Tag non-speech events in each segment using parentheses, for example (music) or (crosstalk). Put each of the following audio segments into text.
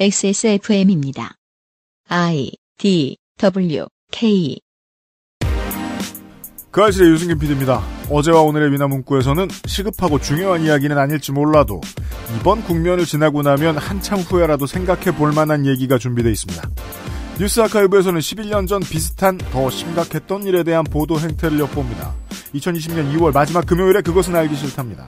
XSFM입니다. I D W K 그 아실의 유승균 PD입니다. 어제와 오늘의 미나 문구에서는 시급하고 중요한 이야기는 아닐지 몰라도 이번 국면을 지나고 나면 한참 후에라도 생각해 볼 만한 얘기가 준비되어 있습니다. 뉴스 아카이브에서는 11년 전 비슷한 더 심각했던 일에 대한 보도 행태를 엿봅니다. 2020년 2월 마지막 금요일에 그것은 알기 싫답니다.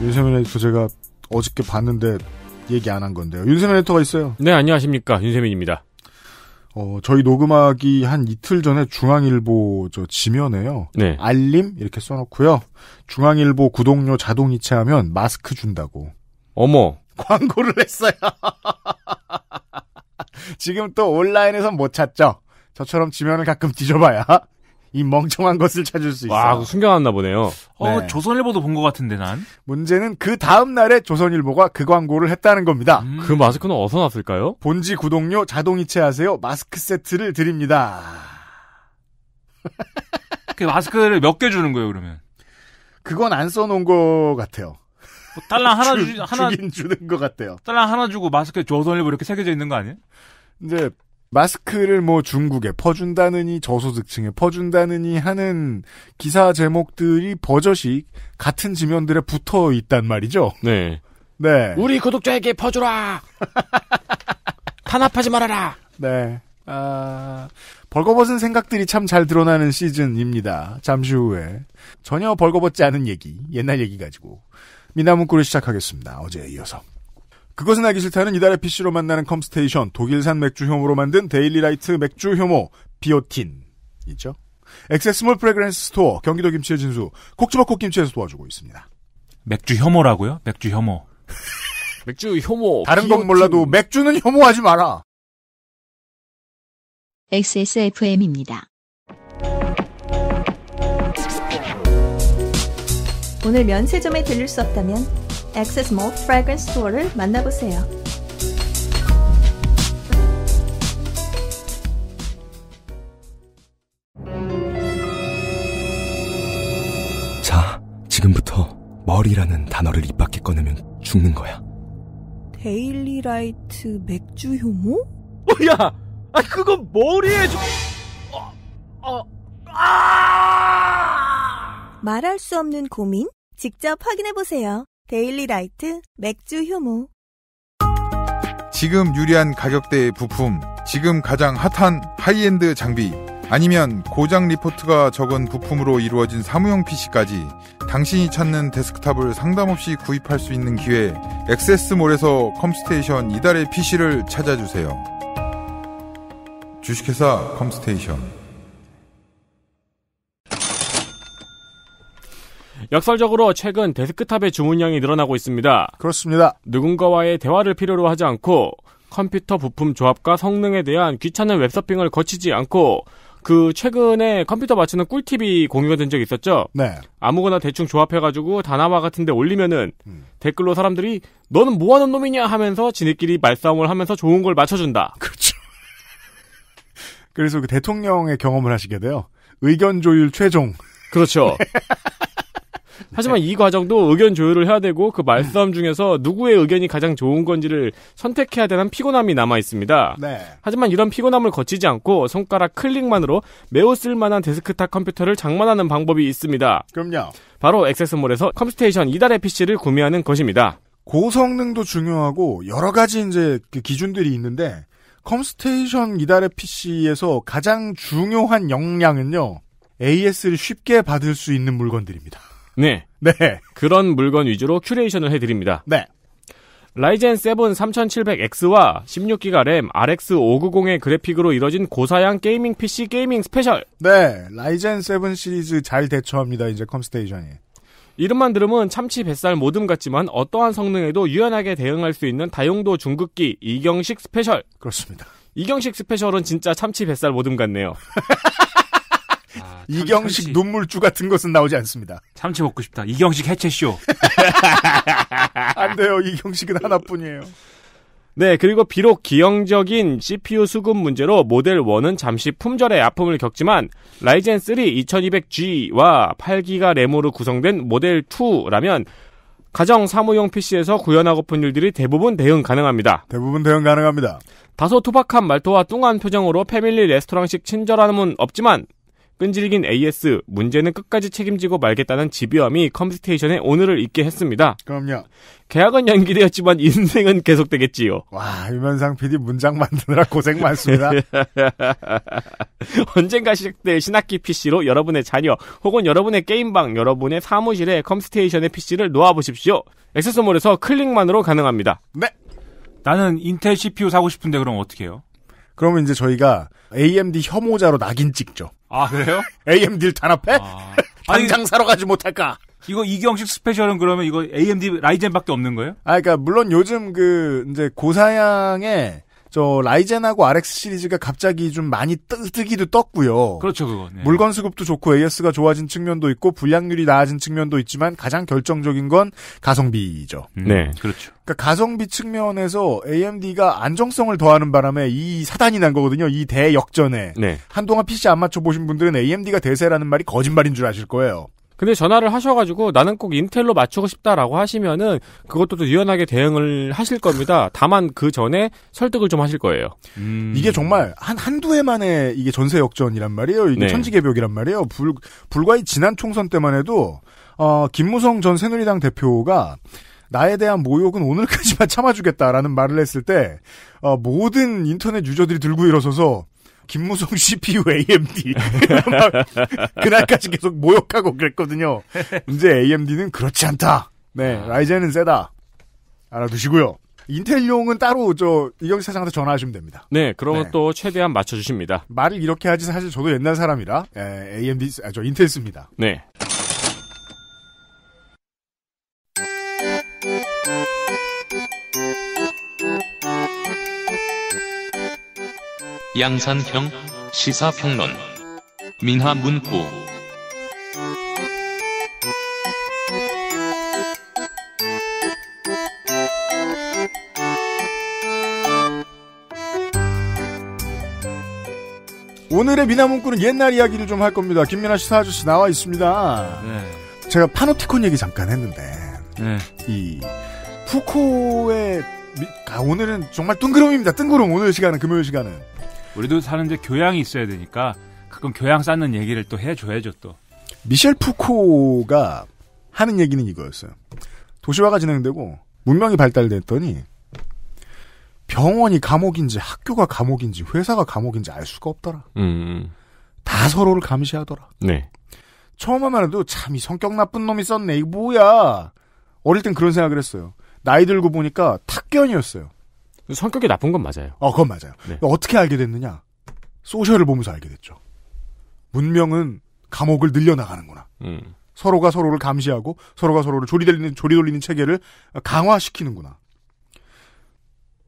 윤세민 에디터 제가 어저께 봤는데 얘기 안 한 건데요. 윤세민 에디터가 있어요. 네, 안녕하십니까. 윤세민입니다. 어, 저희 녹음하기 한 이틀 전에 중앙일보 저 지면에요. 네. 알림 이렇게 써놓고요. 중앙일보 구독료 자동 이체하면 마스크 준다고. 어머. (laughs) 광고를 했어요. (laughs) 지금 또 온라인에선 못 찾죠. 저처럼 지면을 가끔 뒤져봐야 이 멍청한 것을 찾을 수 있어. 와, 숨겨놨나 보네요. 어, 네. 조선일보도 본 것 같은데 난. 문제는 그 다음 날에 조선일보가 그 광고를 했다는 겁니다. 음. 그 마스크는 어디서 났을까요? 본지 구독료 자동이체하세요. 마스크 세트를 드립니다. 그 마스크를 몇 개 주는 거예요 그러면? 그건 안 써놓은 것 같아요. 뭐 딸랑 하나 주, 하나 주긴 주는 것 같아요. 딸랑 하나 주고 마스크에 조선일보 이렇게 새겨져 있는 거 아니에요? 이제 마스크를 뭐 중국에 퍼준다느니 저소득층에 퍼준다느니 하는 기사 제목들이 버젓이 같은 지면들에 붙어 있단 말이죠. 네. 네. 우리 구독자에게 퍼주라. 탄압하지 말아라. 네. 아, 벌거벗은 생각들이 참 잘 드러나는 시즌입니다. 잠시 후에 전혀 벌거벗지 않은 얘기, 옛날 얘기 가지고 미나문구를 시작하겠습니다. 어제에 이어서. 그것은 알기 싫다는 이달의 PC로 만나는 컴스테이션, 독일산 맥주효모로 만든 데일리라이트 맥주효모, 비오틴. 있죠? 엑세스몰 프레그랜스 스토어, 경기도 김치의 진수, 콕지버콕 김치에서 도와주고 있습니다. 맥주 혐오라고요? 맥주 혐오. (laughs) 맥주 혐오. 다른 건 몰라도 맥주는 혐오하지 마라. XSFM입니다. 오늘 면세점에 들릴 수 없다면 액세스 몰 프래그런스 투어를 만나보세요. 자, 지금부터 머리라는 단어를 입 밖에 꺼내면 죽는 거야. 데일리 라이트 맥주 효모? 어, 야! 아, 그건 머리에 좀... 어, 어, 아! 말할 수 없는 고민? 직접 확인해보세요. 데일리라이트 맥주 효모 지금 유리한 가격대의 부품, 지금 가장 핫한 하이엔드 장비, 아니면 고장 리포트가 적은 부품으로 이루어진 사무용 PC까지 당신이 찾는 데스크탑을 상담 없이 구입할 수 있는 기회, 액세스몰에서 컴스테이션 이달의 PC를 찾아주세요. 주식회사 컴스테이션 역설적으로 최근 데스크탑의 주문량이 늘어나고 있습니다. 그렇습니다. 누군가와의 대화를 필요로 하지 않고 컴퓨터 부품 조합과 성능에 대한 귀찮은 웹서핑을 거치지 않고 그 최근에 컴퓨터 맞추는 꿀팁이 공유가 된 적이 있었죠. 네. 아무거나 대충 조합해가지고 단화와 같은데 올리면은 음. 댓글로 사람들이 너는 뭐하는 놈이냐 하면서 지네끼리 말싸움을 하면서 좋은 걸 맞춰준다. 그렇죠. (laughs) 그래서 그 대통령의 경험을 하시게 돼요. 의견 조율 최종. 그렇죠. (laughs) 네. 하지만 이 과정도 의견 조율을 해야 되고 그 말싸움 중에서 누구의 의견이 가장 좋은 건지를 선택해야 되는 피곤함이 남아 있습니다. 네. 하지만 이런 피곤함을 거치지 않고 손가락 클릭만으로 매우 쓸만한 데스크탑 컴퓨터를 장만하는 방법이 있습니다. 그럼요. 바로 액세스몰에서 컴스테이션 이달의 PC를 구매하는 것입니다. 고성능도 중요하고 여러 가지 이제 그 기준들이 있는데 컴스테이션 이달의 PC에서 가장 중요한 역량은요. AS를 쉽게 받을 수 있는 물건들입니다. 네. 네. 그런 물건 위주로 큐레이션을 해드립니다. 네. 라이젠 7 3700X와 16기가 램 RX590의 그래픽으로 이뤄진 고사양 게이밍 PC 게이밍 스페셜. 네, 라이젠 7 시리즈 잘 대처합니다. 이제 컴스테이션이. 이름만 들으면 참치 뱃살 모듬 같지만 어떠한 성능에도 유연하게 대응할 수 있는 다용도 중급기 이경식 스페셜. 그렇습니다. 이경식 스페셜은 진짜 참치 뱃살 모듬 같네요. (laughs) 아, 이경식 참치. 눈물주 같은 것은 나오지 않습니다. 참치 먹고 싶다. 이경식 해체쇼. (laughs) 안 돼요. 이경식은 하나뿐이에요. 네, 그리고 비록 기형적인 CPU 수급 문제로 모델 1은 잠시 품절의 아픔을 겪지만 라이젠 3 2200G와 8기가 램으로 구성된 모델 2라면 가정 사무용 PC에서 구현하고픈 일들이 대부분 대응 가능합니다. 대부분 대응 가능합니다. 다소 투박한 말투와 뚱한 표정으로 패밀리 레스토랑식 친절함은 없지만 끈질긴 AS 문제는 끝까지 책임지고 말겠다는 집요함이 컴스테이션에 오늘을 있게 했습니다. 그럼요. 계약은 연기되었지만 인생은 계속되겠지요. 와 유면상 PD 문장 만드느라 고생 많습니다. (laughs) 언젠가 시작될 신학기 PC로 여러분의 자녀 혹은 여러분의 게임방, 여러분의 사무실에 컴스테이션의 PC를 놓아보십시오. 액세서몰에서 클릭만으로 가능합니다. 네. 나는 인텔 CPU 사고 싶은데 그럼 어떻게 해요? 그러면 이제 저희가 AMD 혐오자로 낙인 찍죠. 아, 그래요? AMD를 단합해? 아... (laughs) 당장 아니, 사러 가지 못할까? 이거 이경식 스페셜은 그러면 이거 AMD 라이젠밖에 없는 거예요? 아, 그러니까 물론 요즘 그 이제 고사양에 저 라이젠하고 RX 시리즈가 갑자기 좀 많이 뜨, 뜨기도 떴고요. 그렇죠, 그거. 네. 예. 물건 수급도 좋고 AS가 좋아진 측면도 있고 불량률이 나아진 측면도 있지만 가장 결정적인 건 가성비죠. 음, 네, 그렇죠. 그러니까 가성비 측면에서 AMD가 안정성을 더하는 바람에 이 사단이 난 거거든요. 이 대역전에 네. 한동안 PC 안 맞춰 보신 분들은 AMD가 대세라는 말이 거짓말인 줄 아실 거예요. 근데 전화를 하셔가지고 나는 꼭 인텔로 맞추고 싶다라고 하시면은 그것도 또 유연하게 대응을 하실 겁니다. 다만 그 전에 설득을 좀 하실 거예요. 음... 이게 정말 한, 한두 해 만에 이게 전세 역전이란 말이에요. 이게 네. 천지개벽이란 말이에요. 불, 불과히 지난 총선 때만 해도, 어, 김무성 전 새누리당 대표가 나에 대한 모욕은 오늘까지만 (laughs) 참아주겠다라는 말을 했을 때, 어, 모든 인터넷 유저들이 들고 일어서서 김무성 CPU AMD (laughs) 그날까지 계속 모욕하고 그랬거든요. 문제 AMD는 그렇지 않다. 네, 아. 라이젠은 세다. 알아두시고요. 인텔용은 따로 저 이경식 사장한테 전화하시면 됩니다. 네, 그러면 네. 또 최대한 맞춰주십니다. 말을 이렇게 하지 사실 저도 옛날 사람이라 에, 예, AMD 아, 저 인텔 씁니다. 네. 양산형 시사평론 민화문구 오늘의 미나문구는 옛날 이야기를 좀 할 겁니다. 김민아 시사 아저씨 나와 있습니다. 네. 제가 파노티콘 얘기 잠깐 했는데 네. 이 푸코의 아, 오늘은 정말 뜬구름입니다. 뜬구름 오늘 시간은 금요일 시간은 우리도 사는데 교양이 있어야 되니까 가끔 교양 쌓는 얘기를 또 해줘야죠 또. 미셸 푸코가 하는 얘기는 이거였어요. 도시화가 진행되고 문명이 발달됐더니 병원이 감옥인지 학교가 감옥인지 회사가 감옥인지 알 수가 없더라. 음. 음. 다 서로를 감시하더라. 네. 처음 에만 해도 참 이 성격 나쁜 놈이 썼네. 이 뭐야. 어릴 땐 그런 생각을 했어요. 나이 들고 보니까 탁견이었어요. 성격이 나쁜 건 맞아요. 어, 그건 맞아요. 네. 어떻게 알게 됐느냐? 소셜을 보면서 알게 됐죠. 문명은 감옥을 늘려나가는구나. 음. 서로가 서로를 감시하고 서로가 서로를 조리돌리는 조리돌리는 체계를 강화시키는구나.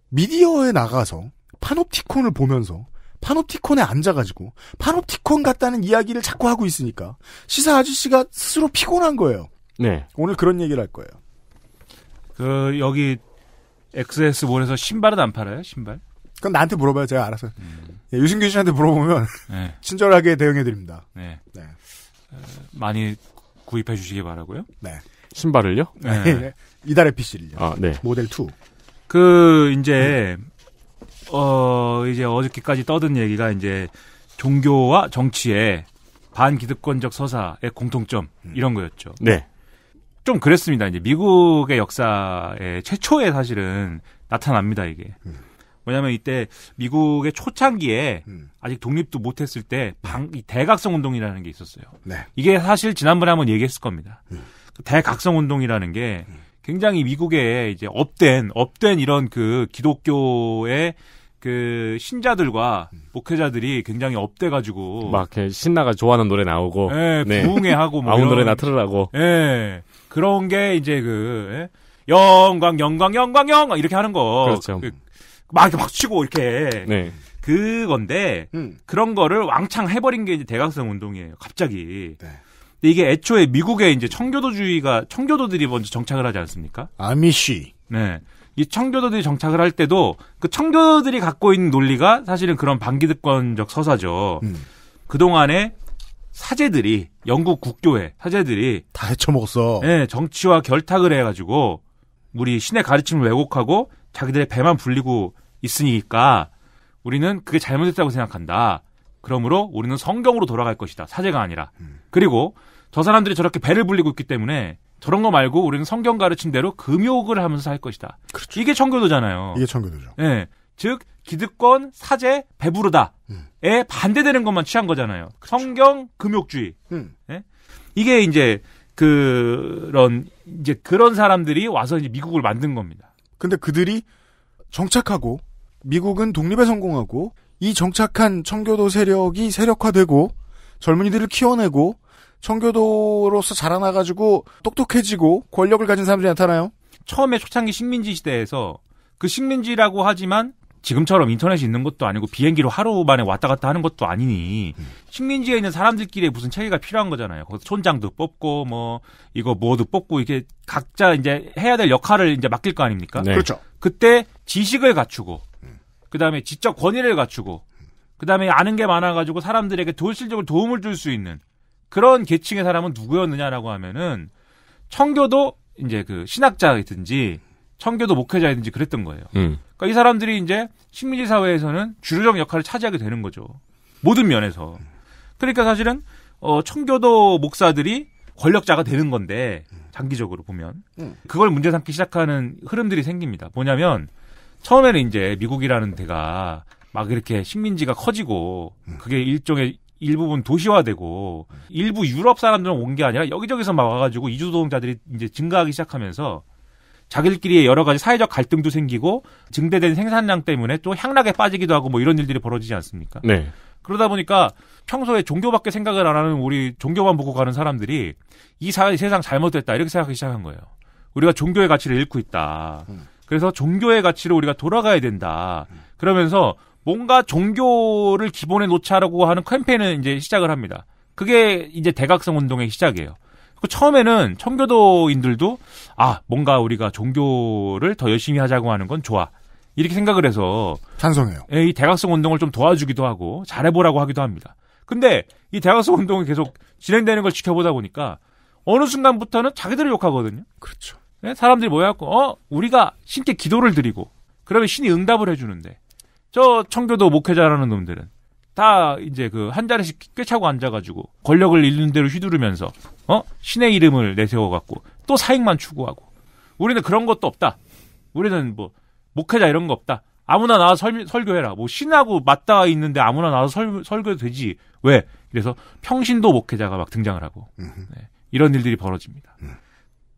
미디어에 나가서 파놉티콘을 보면서 파놉티콘에 앉아가지고 파놉티콘 같다는 이야기를 자꾸 하고 있으니까 시사 아저씨가 스스로 피곤한 거예요. 네. 오늘 그런 얘기를 할 거예요. 그 여기 XS몰에서 신발은 안 팔아요? 신발? 그럼 나한테 물어봐요. 제가 알아서. 음. 예, 유승균 씨한테 물어보면 네. (laughs) 친절하게 대응해 드립니다. 네. 네. 어, 많이 구입해 주시기 바라고요. 네. 신발을요? 네. 네. (laughs) 예, 이달의 PC를요. 아, 네. 모델 2. 그 이제 어 이제 어저께까지 떠든 얘기가 이제 종교와 정치의 반기득권적 서사의 공통점 음. 이런 거였죠. 네. 좀 그랬습니다. 이제 미국의 역사에 최초에 사실은 나타납니다, 이게. 음. 뭐냐면 이때 미국의 초창기에 음. 아직 독립도 못했을 때 방, 대각성 운동이라는 게 있었어요. 네. 이게 사실 지난번에 한번 얘기했을 겁니다. 음. 그 대각성 운동이라는 게 음. 굉장히 미국의 이제 업된 업된 이런 그 기독교의 그 신자들과 음. 목회자들이 굉장히 업돼 가지고 막 신나가 좋아하는 노래 나오고 네, 네. 부흥회 하고 뭐 아무 노래나 틀으라고 예. 그런 게 이제 그 예? 영광 영광 영광 영광 이렇게 하는 거. 그렇죠. 그, 막 이렇게 막 치고 이렇게. 네. 그건데 음. 그런 거를 왕창 해버린 게 이제 대각성 운동이에요. 갑자기. 네. 이게 애초에 미국의 이제 청교도주의가 청교도들이 먼저 정착을 하지 않습니까? 아미시. 네. 이 청교도들이 정착을 할 때도 그 청교도들이 갖고 있는 논리가 사실은 그런 반기득권적 서사죠. 음. 그동안에 사제들이 영국 국교회 사제들이 다 헤쳐먹었어. 예, 정치와 결탁을 해가지고 우리 신의 가르침을 왜곡하고 자기들의 배만 불리고 있으니까 우리는 그게 잘못됐다고 생각한다. 그러므로 우리는 성경으로 돌아갈 것이다. 사제가 아니라. 음. 그리고 저 사람들이 저렇게 배를 불리고 있기 때문에 저런 거 말고 우리는 성경 가르침대로 금욕을 하면서 할 것이다. 그렇죠. 이게 청교도잖아요. 이게 청교도죠. 예. 즉 기득권, 사제, 배부르다에 음. 반대되는 것만 취한 거잖아요. 그렇죠. 성경, 금욕주의. 음. 네? 이게 이제 그런 이제 그런 사람들이 와서 이제 미국을 만든 겁니다. 근데 그들이 정착하고 미국은 독립에 성공하고 이 정착한 청교도 세력이 세력화되고 젊은이들을 키워내고 청교도로서 자라나가지고 똑똑해지고 권력을 가진 사람들이 나타나요. 처음에 초창기 식민지 시대에서 그 식민지라고 하지만 지금처럼 인터넷이 있는 것도 아니고 비행기로 하루 만에 왔다 갔다 하는 것도 아니니 음. 식민지에 있는 사람들끼리 무슨 체계가 필요한 거잖아요. 거기서 촌장도 뽑고 뭐 이거 뭐도 뽑고 이게 각자 이제 해야 될 역할을 이제 맡길 거 아닙니까? 네. 그렇죠. 그때 지식을 갖추고 그다음에 지적 권위를 갖추고 그다음에 아는 게 많아 가지고 사람들에게 도실적으로 도움을 줄 수 있는 그런 계층의 사람은 누구였느냐라고 하면은 청교도 이제 그 신학자이든지 청교도 목회자이든지 그랬던 거예요. 음. 그러니까 이 사람들이 이제 식민지 사회에서는 주류적 역할을 차지하게 되는 거죠. 모든 면에서. 그러니까 사실은 어 청교도 목사들이 권력자가 되는 건데 장기적으로 보면 음. 그걸 문제 삼기 시작하는 흐름들이 생깁니다. 뭐냐면 처음에는 이제 미국이라는 데가 막 이렇게 식민지가 커지고 음. 그게 일종의 일부분 도시화되고 일부 유럽 사람들은 온 게 아니라 여기저기서 막 와가지고 이주노동자들이 이제 증가하기 시작하면서 자기들끼리 의 여러 가지 사회적 갈등도 생기고 증대된 생산량 때문에 또 향락에 빠지기도 하고 뭐 이런 일들이 벌어지지 않습니까? 네. 그러다 보니까 평소에 종교밖에 생각을 안 하는 우리 종교만 보고 가는 사람들이 이 사, 세상 잘못됐다 이렇게 생각하기 시작한 거예요. 우리가 종교의 가치를 잃고 있다. 음. 그래서 종교의 가치로 우리가 돌아가야 된다. 그러면서 뭔가 종교를 기본에 놓자라고 하는 캠페인을 이제 시작을 합니다. 그게 이제 대각성 운동의 시작이에요. 그 처음에는 청교도인들도 아 뭔가 우리가 종교를 더 열심히 하자고 하는 건 좋아 이렇게 생각을 해서 찬성해요. 예, 이 대각성 운동을 좀 도와주기도 하고 잘해보라고 하기도 합니다. 근데 이 대각성 운동이 계속 진행되는 걸 지켜보다 보니까 어느 순간부터는 자기들을 욕하거든요. 그렇죠. 네, 사람들이 모여갖고 어 우리가 신께 기도를 드리고 그러면 신이 응답을 해주는데 저 청교도 목회자라는 놈들은 다 이제 그 한 자리씩 꿰차고 앉아가지고 권력을 잃는 대로 휘두르면서 어 신의 이름을 내세워갖고 또 사익만 추구하고 우리는 그런 것도 없다. 우리는 뭐 목회자 이런 거 없다. 아무나 나와 설, 설교해라. 뭐 신하고 맞닿아 있는데 아무나 나와 설, 설교 도 되지. 왜? 그래서 평신도 목회자가 막 등장을 하고 네, 이런 일들이 벌어집니다. 음.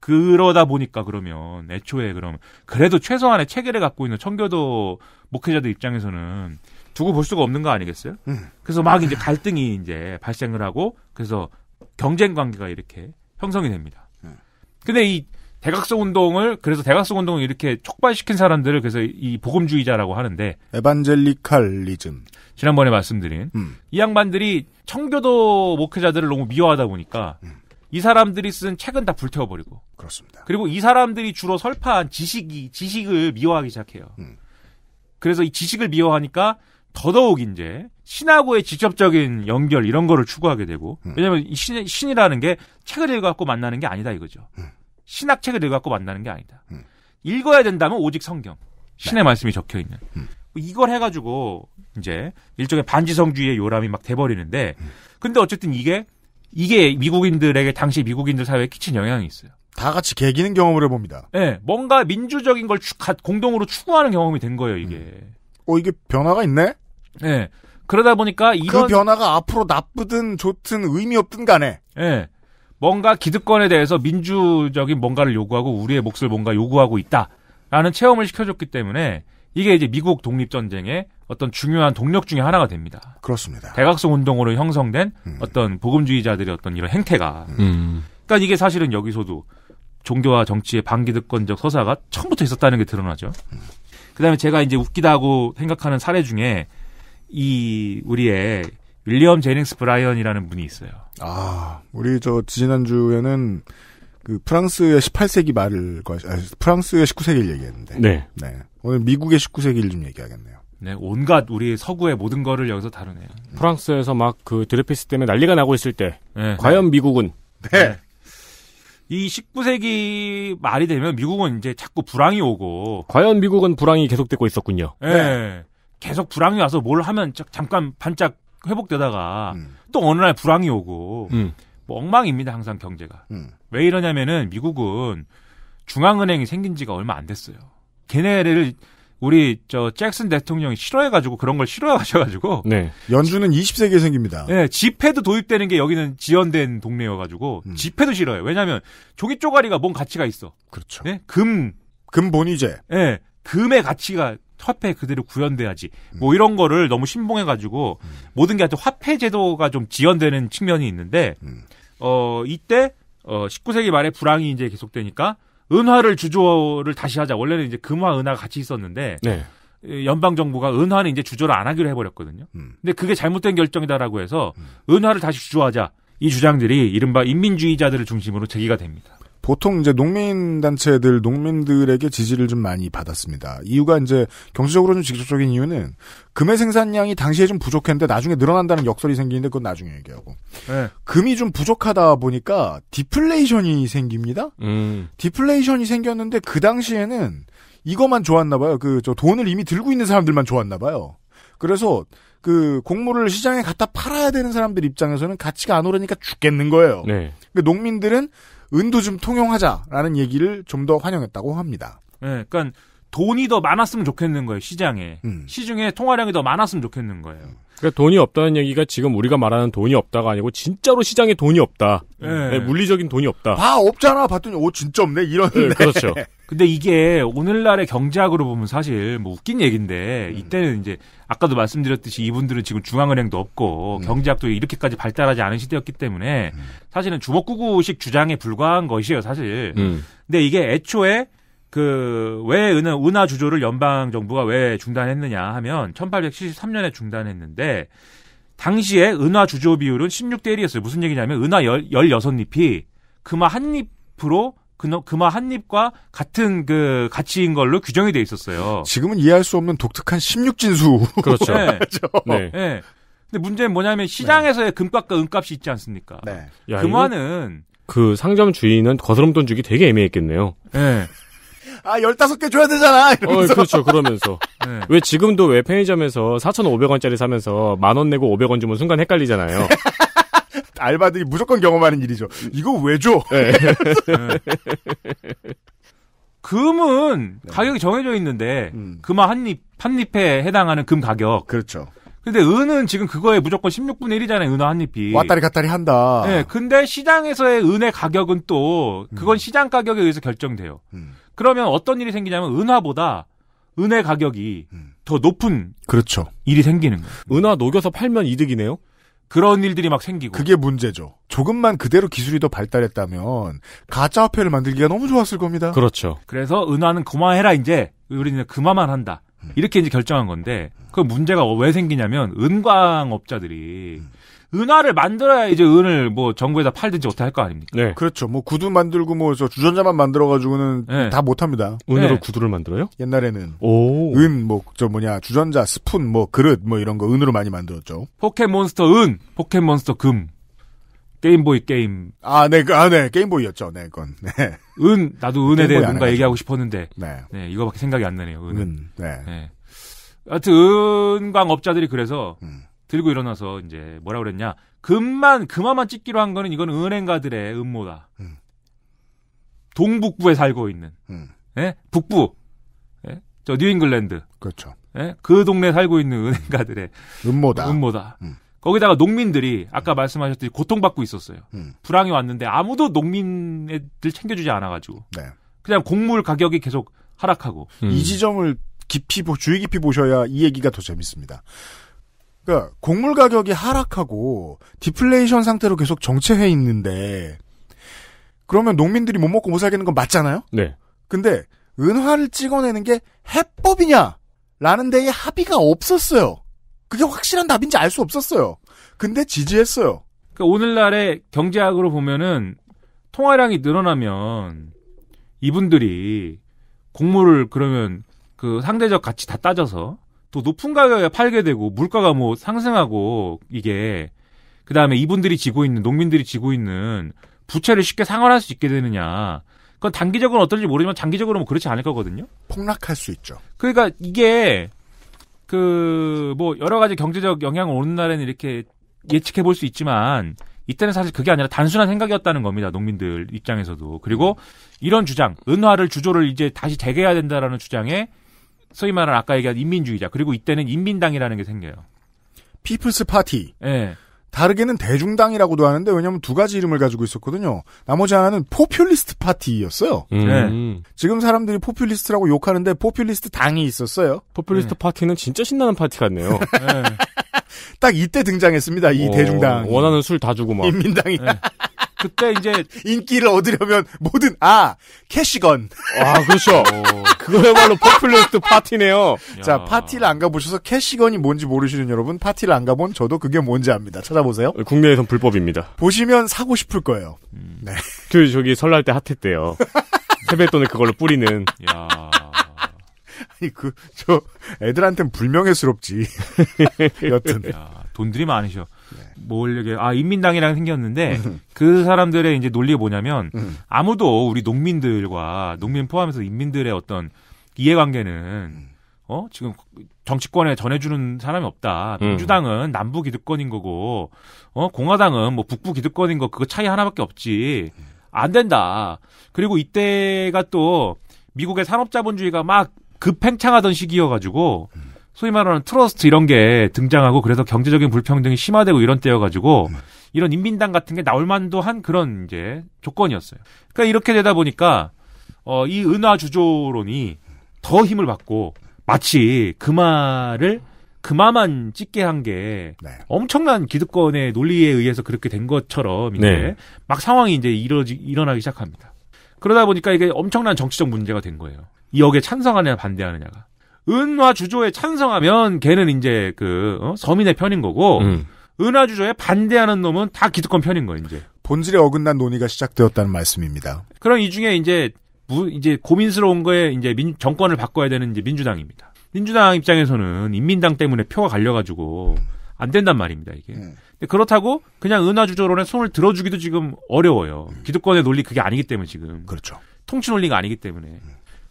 그러다 보니까 그러면 애초에 그럼 그래도 최소한의 체계를 갖고 있는 청교도 목회자들 입장에서는 두고 볼 수가 없는 거 아니겠어요? 음. 그래서 막 이제 갈등이 이제 발생을 하고 그래서 경쟁 관계가 이렇게 형성이 됩니다. 음. 근데 이 대각성 운동을 그래서 대각성 운동을 이렇게 촉발시킨 사람들을 그래서 이 복음주의자라고 하는데 에반젤리칼리즘 지난번에 말씀드린 음. 이 양반들이 청교도 목회자들을 너무 미워하다 보니까 음. 이 사람들이 쓴 책은 다 불태워버리고 그렇습니다. 그리고 이 사람들이 주로 설파한 지식이 지식을 미워하기 시작해요. 음. 그래서 이 지식을 미워하니까 더더욱 이제 신하고의 직접적인 연결 이런 거를 추구하게 되고 음. 왜냐하면 신, 신이라는 게 책을 읽어갖고 만나는 게 아니다 이거죠. 음. 신학책을 읽어갖고 만나는 게 아니다. 음. 읽어야 된다면 오직 성경 신의 네. 말씀이 적혀 있는 음. 뭐 이걸 해가지고 이제 일종의 반지성주의의 요람이 막 돼버리는데 음. 근데 어쨌든 이게 이게 미국인들에게 당시 미국인들 사회에 끼친 영향이 있어요. 다 같이 개기는 경험을 해봅니다. 네, 뭔가 민주적인 걸 추, 공동으로 추구하는 경험이 된 거예요 이게. 음. 어 이게 변화가 있네. 예. 그러다 보니까 그 이런 그 변화가 앞으로 나쁘든 좋든 의미 없든 간에 예. 뭔가 기득권에 대해서 민주적인 뭔가를 요구하고 우리의 몫을 뭔가 요구하고 있다라는 체험을 시켜줬기 때문에 이게 이제 미국 독립 전쟁의 어떤 중요한 동력 중의 하나가 됩니다. 그렇습니다. 대각성 운동으로 형성된 음. 어떤 보금주의자들의 어떤 이런 행태가 음. 음. 그러니까 이게 사실은 여기서도 종교와 정치의 반기득권적 서사가 처음부터 있었다는 게 드러나죠. 음. 그다음에 제가 이제 웃기다고 생각하는 사례 중에 이 우리의 윌리엄 제닝스 브라이언이라는 분이 있어요. 아, 우리 저 지난주에는 그 프랑스의 18세기 말을 아니, 프랑스의 19세기를 얘기했는데. 네. 네. 오늘 미국의 19세기를 좀 얘기하겠네요. 네, 온갖 우리 서구의 모든 거를 여기서 다루네요. 음. 프랑스에서 막 그 드레피스 때문에 난리가 나고 있을 때 네. 과연 미국은 네. 네. 이 19세기 말이 되면 미국은 이제 자꾸 불황이 오고 과연 미국은 불황이 계속되고 있었군요. 네. 네. 계속 불황이 와서 뭘 하면 잠깐 반짝 회복되다가 음. 또 어느 날 불황이 오고 음. 뭐 엉망입니다 항상 경제가 음. 왜 이러냐면은 미국은 중앙은행이 생긴 지가 얼마 안 됐어요 걔네를 우리 저 잭슨 대통령이 싫어해가지고 그런 걸 싫어하셔가지고 네. 연준은 20세기에 생깁니다. 네, 예, 지폐도 도입되는 게 여기는 지연된 동네여가지고 음. 지폐도 싫어요. 왜냐하면 조기 쪼가리가 뭔 가치가 있어. 그렇죠. 네? 금 금본위제. 네, 예, 금의 가치가 화폐 그대로 구현돼야지. 뭐 이런 거를 너무 신봉해가지고 음. 모든 게 하여튼 화폐 제도가 좀 지연되는 측면이 있는데 음. 어 이때 어 19세기 말에 불황이 이제 계속되니까 은화를 주조를 다시 하자. 원래는 이제 금화 은화가 같이 있었는데 네. 연방 정부가 은화는 이제 주조를 안 하기로 해버렸거든요. 음. 근데 그게 잘못된 결정이다라고 해서 음. 은화를 다시 주조하자. 이 주장들이 이른바 인민주의자들을 중심으로 제기가 됩니다. 보통 이제 농민 단체들 농민들에게 지지를 좀 많이 받았습니다. 이유가 이제 경제적으로 좀 직접적인 이유는 금의 생산량이 당시에 좀 부족했는데 나중에 늘어난다는 역설이 생기는데 그건 나중에 얘기하고 네. 금이 좀 부족하다 보니까 디플레이션이 생깁니다. 음. 디플레이션이 생겼는데 그 당시에는 이것만 좋았나 봐요. 그 저 돈을 이미 들고 있는 사람들만 좋았나 봐요. 그래서 그 곡물을 시장에 갖다 팔아야 되는 사람들 입장에서는 가치가 안 오르니까 죽겠는 거예요. 네. 그 그러니까 농민들은 은도 좀 통용하자라는 얘기를 좀 더 환영했다고 합니다. 네, 그러니까 돈이 더 많았으면 좋겠는 거예요 시장에 음. 시중에 통화량이 더 많았으면 좋겠는 거예요. 그러니까 돈이 없다는 얘기가 지금 우리가 말하는 돈이 없다가 아니고 진짜로 시장에 돈이 없다. 네. 네, 물리적인 돈이 없다. 아 없잖아 봤더니 오 진짜 없네 이런. 네, 그렇죠. (laughs) 근데 이게 오늘날의 경제학으로 보면 사실 뭐 웃긴 얘기인데 음. 이때는 이제 아까도 말씀드렸듯이 이분들은 지금 중앙은행도 없고 음. 경제학도 이렇게까지 발달하지 않은 시대였기 때문에 음. 사실은 주먹구구식 주장에 불과한 것이에요 사실. 음. 근데 이게 애초에 그왜 은하, 은하 주조를 연방 정부가 왜 중단했느냐 하면 1873년에 중단했는데 당시에 은하 주조 비율은 16대 1이었어요. 무슨 얘기냐면 은하 열, 16잎이 금화 한 잎으로 금화 한 잎과 같은 그 가치인 걸로 규정이 돼 있었어요. 지금은 이해할 수 없는 독특한 16진수. 그렇죠. (laughs) 네. 그렇죠. 네. 네. 근데 문제는 뭐냐면 시장에서의 네. 금값과 은값이 있지 않습니까? 네. 야, 금화는 그 상점 주인은 거스름 돈 주기 되게 애매했겠네요. 네. 아, 15개 줘야 되잖아. 어, 이러면서. 어, 그렇죠. 그러면서. (laughs) 네. 왜 지금도 왜 편의점에서 4,500원짜리 사면서 만 원 내고 500원 주면 순간 헷갈리잖아요. (laughs) 알바들이 무조건 경험하는 일이죠. 이거 왜 줘? 예. (laughs) 네. 금은 네. 가격이 정해져 있는데 음. 금화 한입 한입에 해당하는 금 가격. 그렇죠. 근데 은은 지금 그거에 무조건 16분의 1이잖아요. 은화 한입이. 왔다리 갔다리 한다. 네. 근데 시장에서의 은의 가격은 또 그건 음. 시장 가격에 의해서 결정돼요. 음. 그러면 어떤 일이 생기냐면 은화보다 은의 가격이 음. 더 높은 그렇죠. 일이 생기는 거예요. 은화 녹여서 팔면 이득이네요. 그런 일들이 막 생기고 그게 문제죠. 조금만 그대로 기술이 더 발달했다면 가짜 화폐를 만들기가 너무 좋았을 겁니다. 그렇죠. 그래서 은화는 그만해라 이제 우리는 그만만 한다. 음. 이렇게 이제 결정한 건데 그 문제가 왜 생기냐면 은광업자들이 음. 은화를 만들어야 이제 은을 뭐 정부에다 팔든지 어떻게 할 거 아닙니까? 네. 그렇죠. 뭐 구두 만들고 뭐저 주전자만 만들어 가지고는 네. 다 못합니다. 은으로 네. 구두를 만들어요? 옛날에는 오. 은, 뭐저 뭐냐 주전자, 스푼, 뭐 그릇 뭐 이런 거 은으로 많이 만들었죠. 포켓몬스터 은, 포켓몬스터 금. 게임보이 게임. 아, 네, 그, 아, 네, 게임보이였죠. 네, 그건. (laughs) 네. 은, 나도 은에 대해 뭔가 얘기하고 싶었는데. 네. 네, 이거밖에 생각이 안 나네요. 은은. 은. 네. 네. 하여튼, 은광업자들이 그래서, 음. 들고 일어나서 이제 뭐라 그랬냐 금만 금화만 찍기로 한 거는 이건 은행가들의 음모다. 음. 동북부에 살고 있는 음. 예? 북부 예? 저 뉴잉글랜드 그렇죠. 예? 그 동네에 살고 있는 은행가들의 음모다. 음모다. 음. 거기다가 농민들이 아까 음. 말씀하셨듯이 고통받고 있었어요. 음. 불황이 왔는데 아무도 농민들 챙겨주지 않아가지고 네. 그냥 곡물 가격이 계속 하락하고 음. 이 지점을 깊이 주의 깊이 보셔야 이 얘기가 더 재밌습니다. 그러니까 곡물 가격이 하락하고 디플레이션 상태로 계속 정체해 있는데 그러면 농민들이 못 먹고 못 살겠는 건 맞잖아요. 네. 근데 은화를 찍어내는 게 해법이냐라는 데에 합의가 없었어요. 그게 확실한 답인지 알 수 없었어요. 근데 지지했어요. 그러니까 오늘날의 경제학으로 보면은 통화량이 늘어나면 이분들이 곡물을 그러면 그 상대적 가치 다 따져서 또 높은 가격에 팔게 되고 물가가 뭐 상승하고 이게 그 다음에 이분들이 지고 있는 농민들이 지고 있는 부채를 쉽게 상환할 수 있게 되느냐. 그건 단기적으로 어떨지 모르지만 장기적으로뭐 그렇지 않을 거거든요. 폭락할 수 있죠. 그러니까 이게 그 뭐 여러 가지 경제적 영향을 오는 날에는 이렇게 예측해 볼 수 있지만 이때는 사실 그게 아니라 단순한 생각이었다는 겁니다. 농민들 입장에서도. 그리고 음. 이런 주장, 은화를 주조를 이제 다시 재개해야 된다라는 주장에 소위 말하는 아까 얘기한 인민주의자 그리고 이때는 인민당이라는 게 생겨요. 피플스 파티. 예. 다르게는 대중당이라고도 하는데 왜냐하면 두 가지 이름을 가지고 있었거든요. 나머지 하나는 포퓰리스트 파티였어요. 음. 네. 지금 사람들이 포퓰리스트라고 욕하는데 포퓰리스트 당이 있었어요. 포퓰리스트 네. 파티는 진짜 신나는 파티 같네요. 네. (laughs) 딱 이때 등장했습니다. 이 어, 대중당. 원하는 술 다 주고 막. 인민당이. 예. 그때 이제 (laughs) 인기를 얻으려면 모든 아 캐시건. 아 그렇죠. (laughs) 어. 그거야말로 퍼플리스트 파티네요. 야. 자 파티를 안 가보셔서 캐시건이 뭔지 모르시는 여러분 파티를 안 가본 저도 그게 뭔지 압니다. 찾아보세요. 국내에선 불법입니다. 보시면 사고 싶을 거예요. 음. 네. 그 저기 설날 때 핫했대요. (laughs) 세뱃돈을 그걸로 뿌리는. 야. 아니 그저 애들한텐 불명예스럽지. 여튼. 야, 돈들이 많으셔. 네. 뭘올려게아 인민당이랑 생겼는데 (laughs) 그 사람들의 이제 논리가 뭐냐면 음. 아무도 우리 농민들과 농민 포함해서 인민들의 어떤 이해관계는 음. 어 지금 정치권에 전해주는 사람이 없다. 음. 민주당은 남부 기득권인 거고 어 공화당은 뭐 북부 기득권인 거 그거 차이 하나밖에 없지. 안 된다. 그리고 이때가 또 미국의 산업자본주의가 막 급팽창하던 시기여가지고 소위 말하는 트러스트 이런 게 등장하고 그래서 경제적인 불평등이 심화되고 이런 때여가지고 네. 이런 인민당 같은 게 나올 만도 한 그런 이제 조건이었어요. 그러니까 이렇게 되다 보니까 어, 이 은화 주조론이 더 힘을 받고 마치 그 말을 그마만 찍게 한게 네. 엄청난 기득권의 논리에 의해서 그렇게 된 것처럼 이제 네. 막 상황이 이제 이러지, 일어나기 시작합니다. 그러다 보니까 이게 엄청난 정치적 문제가 된 거예요. 이 역에 찬성하느냐 반대하느냐가. 은화 주조에 찬성하면 걔는 이제 그 어? 서민의 편인 거고 음. 은화 주조에 반대하는 놈은 다 기득권 편인 거 이제. 본질에 어긋난 논의가 시작되었다는 말씀입니다. 그럼 이 중에 이제 무 이제 고민스러운 거에 이제 민, 정권을 바꿔야 되는 이제 민주당입니다. 민주당 입장에서는 인민당 때문에 표가 갈려가지고 안 된단 말입니다 이게. 음. 그렇다고 그냥 은화 주조론에 손을 들어주기도 지금 어려워요. 기득권의 논리 그게 아니기 때문에 지금. 그렇죠. 통치 논리가 아니기 때문에.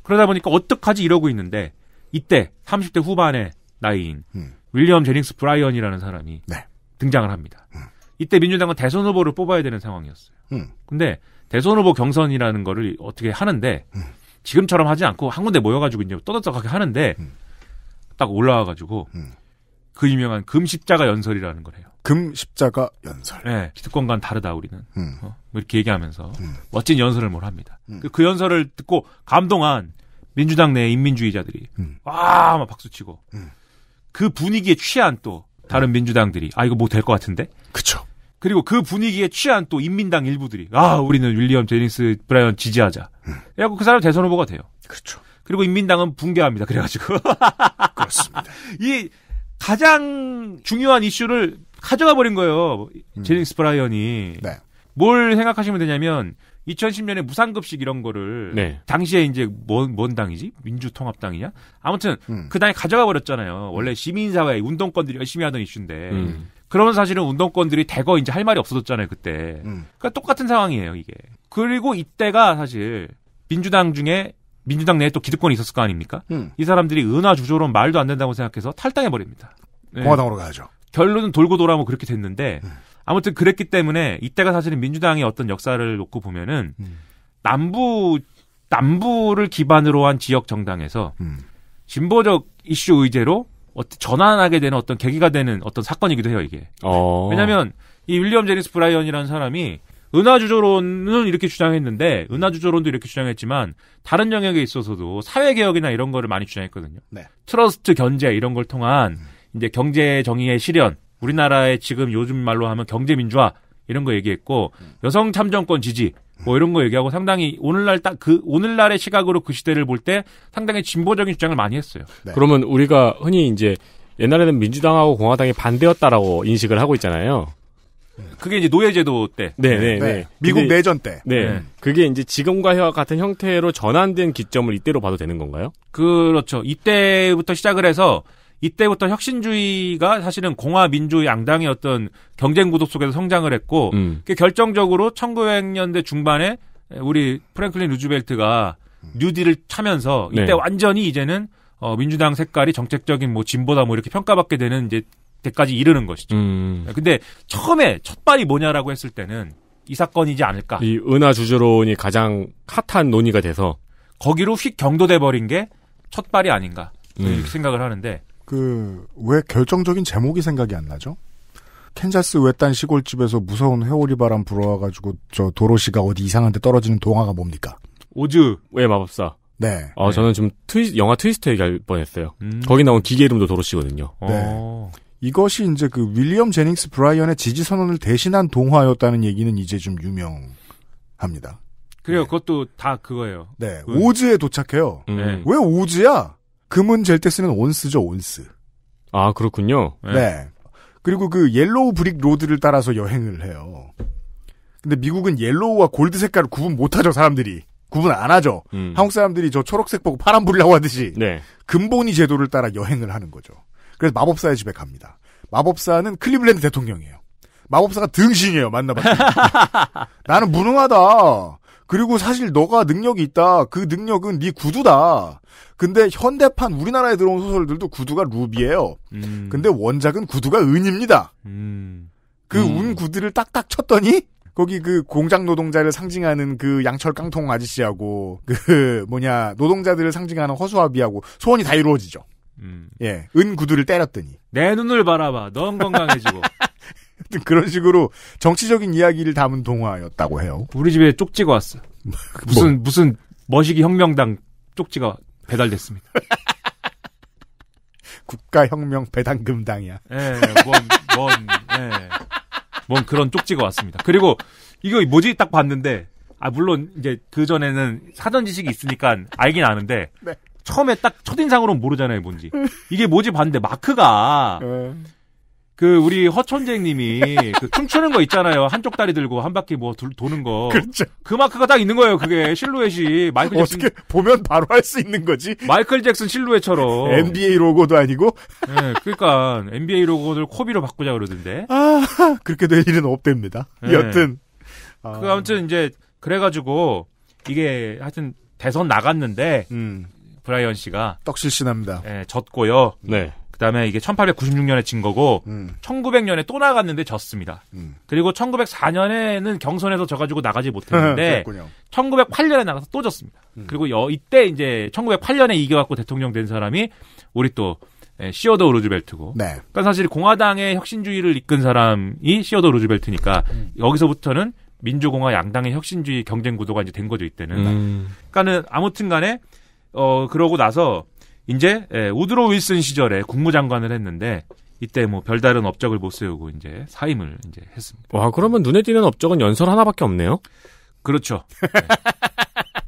그러다 보니까 어떡하지 이러고 있는데 이때 30대 후반의 나이인 음. 윌리엄 제닉스 브라이언이라는 사람이 네. 등장을 합니다. 음. 이때 민주당은 대선 후보를 뽑아야 되는 상황이었어요. 음. 근데 대선 후보 경선이라는 거를 어떻게 하는데 음. 지금처럼 하지 않고 한 군데 모여가지고 이제 떠들썩하게 하는데 음. 딱 올라와가지고 음. 그 유명한 금십자가 연설이라는 걸 해요. 금십자가 연설. 네, 기득권과는 다르다 우리는. 음. 어? 뭐 이렇게 얘기하면서 음. 멋진 연설을 뭘 합니다. 음. 그, 그 연설을 듣고 감동한 민주당 내 인민주의자들이 음. 와막 박수치고 음. 그 분위기에 취한 또 다른 음. 민주당들이 아 이거 뭐 될 것 같은데 그쵸 그리고 그 분위기에 취한 또 인민당 일부들이 아 우리는 윌리엄 제니스 브라이언 지지하자 음. 그래갖고 그 사람 대선 후보가 돼요 그렇죠 그리고 인민당은 붕괴합니다 그래가지고 (laughs) 그렇습니다 이 가장 중요한 이슈를 가져가 버린 거예요 음. 제닉스 브라이언이 네. 뭘 생각하시면 되냐면 2010년에 무상급식 이런 거를 네. 당시에 이제 뭔, 뭔 당이지? 민주통합당이냐? 아무튼 음. 그당이 가져가 버렸잖아요. 원래 시민사회 운동권들이 열심히 하던 이슈인데 음. 그러면 사실은 운동권들이 대거 이제 할 말이 없어졌잖아요 그때. 음. 그러니까 똑같은 상황이에요 이게. 그리고 이때가 사실 민주당 중에 민주당 내에 또 기득권이 있었을 거 아닙니까? 음. 이 사람들이 은하 주조론 말도 안 된다고 생각해서 탈당해 버립니다. 네. 공화당으로 가야죠. 결론은 돌고 돌아 오면 그렇게 됐는데. 음. 아무튼 그랬기 때문에 이때가 사실은 민주당의 어떤 역사를 놓고 보면은 음. 남부 남부를 기반으로 한 지역 정당에서 음. 진보적 이슈 의제로 전환하게 되는 어떤 계기가 되는 어떤 사건이기도 해요 이게. 어. 왜냐하면 이 윌리엄 제리스 브라이언이라는 사람이 은하주조론은 이렇게 주장했는데 은하주조론도 이렇게 주장했지만 다른 영역에 있어서도 사회개혁이나 이런 거를 많이 주장했거든요. 네. 트러스트 견제 이런 걸 통한 음. 이제 경제 정의의 실현 우리나라의 지금 요즘 말로 하면 경제 민주화 이런 거 얘기했고 여성 참정권 지지 뭐 이런 거 얘기하고 상당히 오늘날 딱 그 오늘날의 시각으로 그 시대를 볼 때 상당히 진보적인 주장을 많이 했어요. 네. 그러면 우리가 흔히 이제 옛날에는 민주당하고 공화당이 반대였다라고 인식을 하고 있잖아요. 그게 이제 노예제도 때. 네네네. 네, 네. 네. 미국 근데, 내전 때. 네. 음. 그게 이제 지금과 같은 형태로 전환된 기점을 이때로 봐도 되는 건가요? 그렇죠. 이때부터 시작을 해서 이때부터 혁신주의가 사실은 공화 민주 양당의 어떤 경쟁 구도 속에서 성장을 했고 음. 그 결정적으로 1900년대 중반에 우리 프랭클린 루즈벨트가 뉴딜을 차면서 네. 이때 네. 완전히 이제는 어 민주당 색깔이 정책적인 뭐 진보다 뭐 이렇게 평가받게 되는 이제 때까지 이르는 것이죠. 음. 근데 처음에 첫 발이 뭐냐라고 했을 때는 이 사건이지 않을까. 이 은하 주주론이 가장 핫한 논의가 돼서 거기로 휙 경도돼 버린 게첫 발이 아닌가 음. 생각을 하는데 그왜 결정적인 제목이 생각이 안 나죠? 캔자스 외딴 시골집에서 무서운 회오리 바람 불어와가지고 저 도로시가 어디 이상한데 떨어지는 동화가 뭡니까? 오즈의 마법사. 네. 어, 네. 저는 지금 트위, 영화 트위스트 얘기할 뻔했어요. 음. 거기 나온 기계 이름도 도로시거든요. 어. 네. 오. 이것이 이제 그 윌리엄 제닝스 브라이언의 지지 선언을 대신한 동화였다는 얘기는 이제 좀 유명합니다. 그래요. 네. 그것도 다 그거예요. 네. 그... 음. 오즈에 도착해요. 음. 네. 왜 오즈야? 금은 잴때 쓰는 온스죠, 온스. 아, 그렇군요. 네. 네. 그리고 그 옐로우 브릭 로드를 따라서 여행을 해요. 근데 미국은 옐로우와 골드 색깔을 구분 못하죠, 사람들이. 구분 안 하죠. 음. 한국 사람들이 저 초록색 보고 파란 불이라고 하듯이. 네. 근본이 제도를 따라 여행을 하는 거죠. 그래서 마법사의 집에 갑니다. 마법사는 클리블랜드 대통령이에요. 마법사가 등신이에요, 만나봤더니. (laughs) 나는 무능하다. 그리고 사실 너가 능력이 있다. 그 능력은 네 구두다. 근데 현대판 우리나라에 들어온 소설들도 구두가 루비예요. 음. 근데 원작은 구두가 은입니다. 음. 그운 음. 구두를 딱딱 쳤더니 거기 그 공장 노동자를 상징하는 그 양철 깡통 아저씨하고 그 (laughs) 뭐냐 노동자들을 상징하는 허수아비하고 소원이 다 이루어지죠. 음. 예, 은 구두를 때렸더니 내 눈을 바라봐, 넌 건강해지고. (laughs) 그런 식으로 정치적인 이야기를 담은 동화였다고 해요. 우리 집에 쪽지가 왔어. 무슨 뭐. 무슨 머시기 혁명당 쪽지가 배달됐습니다. (laughs) 국가혁명 배당금당이야. 예, 뭔, 뭔, 예. 뭔 그런 쪽지가 왔습니다. 그리고 이거 뭐지 딱 봤는데, 아, 물론 이제 그전에는 사전 지식이 있으니까 알긴 아는데, 네. 처음에 딱 첫인상으로는 모르잖아요, 뭔지. 이게 뭐지 봤는데 마크가, 음. 그 우리 허천쟁님이 그 춤추는 거 있잖아요. 한쪽 다리 들고 한 바퀴 뭐 돌, 도는 거. 그렇죠. 그 마크가 딱 있는 거예요. 그게 실루엣이 마이클 어, 잭슨 어떻게 보면 바로 할 수 있는 거지. 마이클 잭슨 실루엣처럼 NBA 로고도 아니고. 네, 그러니까 NBA 로고를 코비로 바꾸자 그러던데. 아, 그렇게 될 일은 없답니다. 네. 여튼 아... 그 아무튼 이제 그래가지고 이게 하여튼 대선 나갔는데 음. 브라이언 씨가 떡실신합니다. 예, 졌고요. 네. 그다음에 이게 1896년에 진 거고 음. 1900년에 또 나갔는데 졌습니다. 음. 그리고 1904년에는 경선에서 져가지고 나가지 못했는데 1908년에 (laughs) 나가서 또 졌습니다. 음. 그리고 여, 이때 이제 1908년에 이겨갖고 대통령 된 사람이 우리 또 예, 시어더 루즈벨트고 네. 그러니까 사실 공화당의 혁신주의를 이끈 사람이 시어더 루즈벨트니까 음. 여기서부터는 민주공화 양당의 혁신주의 경쟁 구도가 이제 된 거죠 이때는. 음. 그러니까는 아무튼간에 어 그러고 나서 이제 예, 우드로 윌슨 시절에 국무장관을 했는데 이때 뭐 별다른 업적을 못 세우고 이제 사임을 이제 했습니다. 와 그러면 눈에 띄는 업적은 연설 하나밖에 없네요. 그렇죠. 네.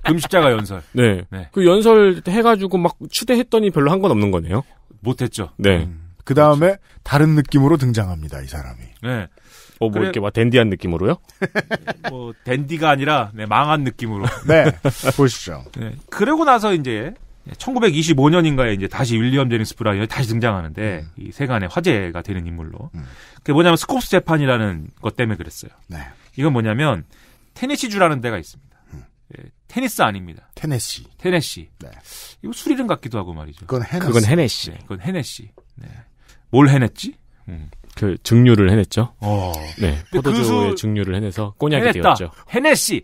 금식자가 연설. 네. 네. 그 연설 해가지고 막 추대했더니 별로 한 건 없는 거네요. 못했죠. 네. 음, 그 다음에 다른 느낌으로 등장합니다 이 사람이. 네. 어, 뭐 그래... 이렇게 막 댄디한 느낌으로요? (laughs) 뭐 댄디가 아니라 네, 망한 느낌으로. 네. 보시죠. 네. 그러고 나서 이제 1925년인가에 이제 다시 윌리엄 제임스 브라이언이 다시 등장하는데 음. 이 세간의 화제가 되는 인물로. 음. 그게 뭐냐면 스콥스 재판이라는 것 때문에 그랬어요. 네. 이건 뭐냐면 테네시주라는 데가 있습니다. 음. 예, 테니스 아닙니다. 테네시. 테네시. 네. 이거 술 이름 같기도 하고 말이죠. 그건 헤네시. 그건 헤네시. 네, 그건 헤네시. 네. 뭘 해냈지? 음. 그 증류를 해냈죠. 어. 네. 그 포도주의 그 증류를 해내서 꼬냑이 해냈다. 되었죠. 헤네시.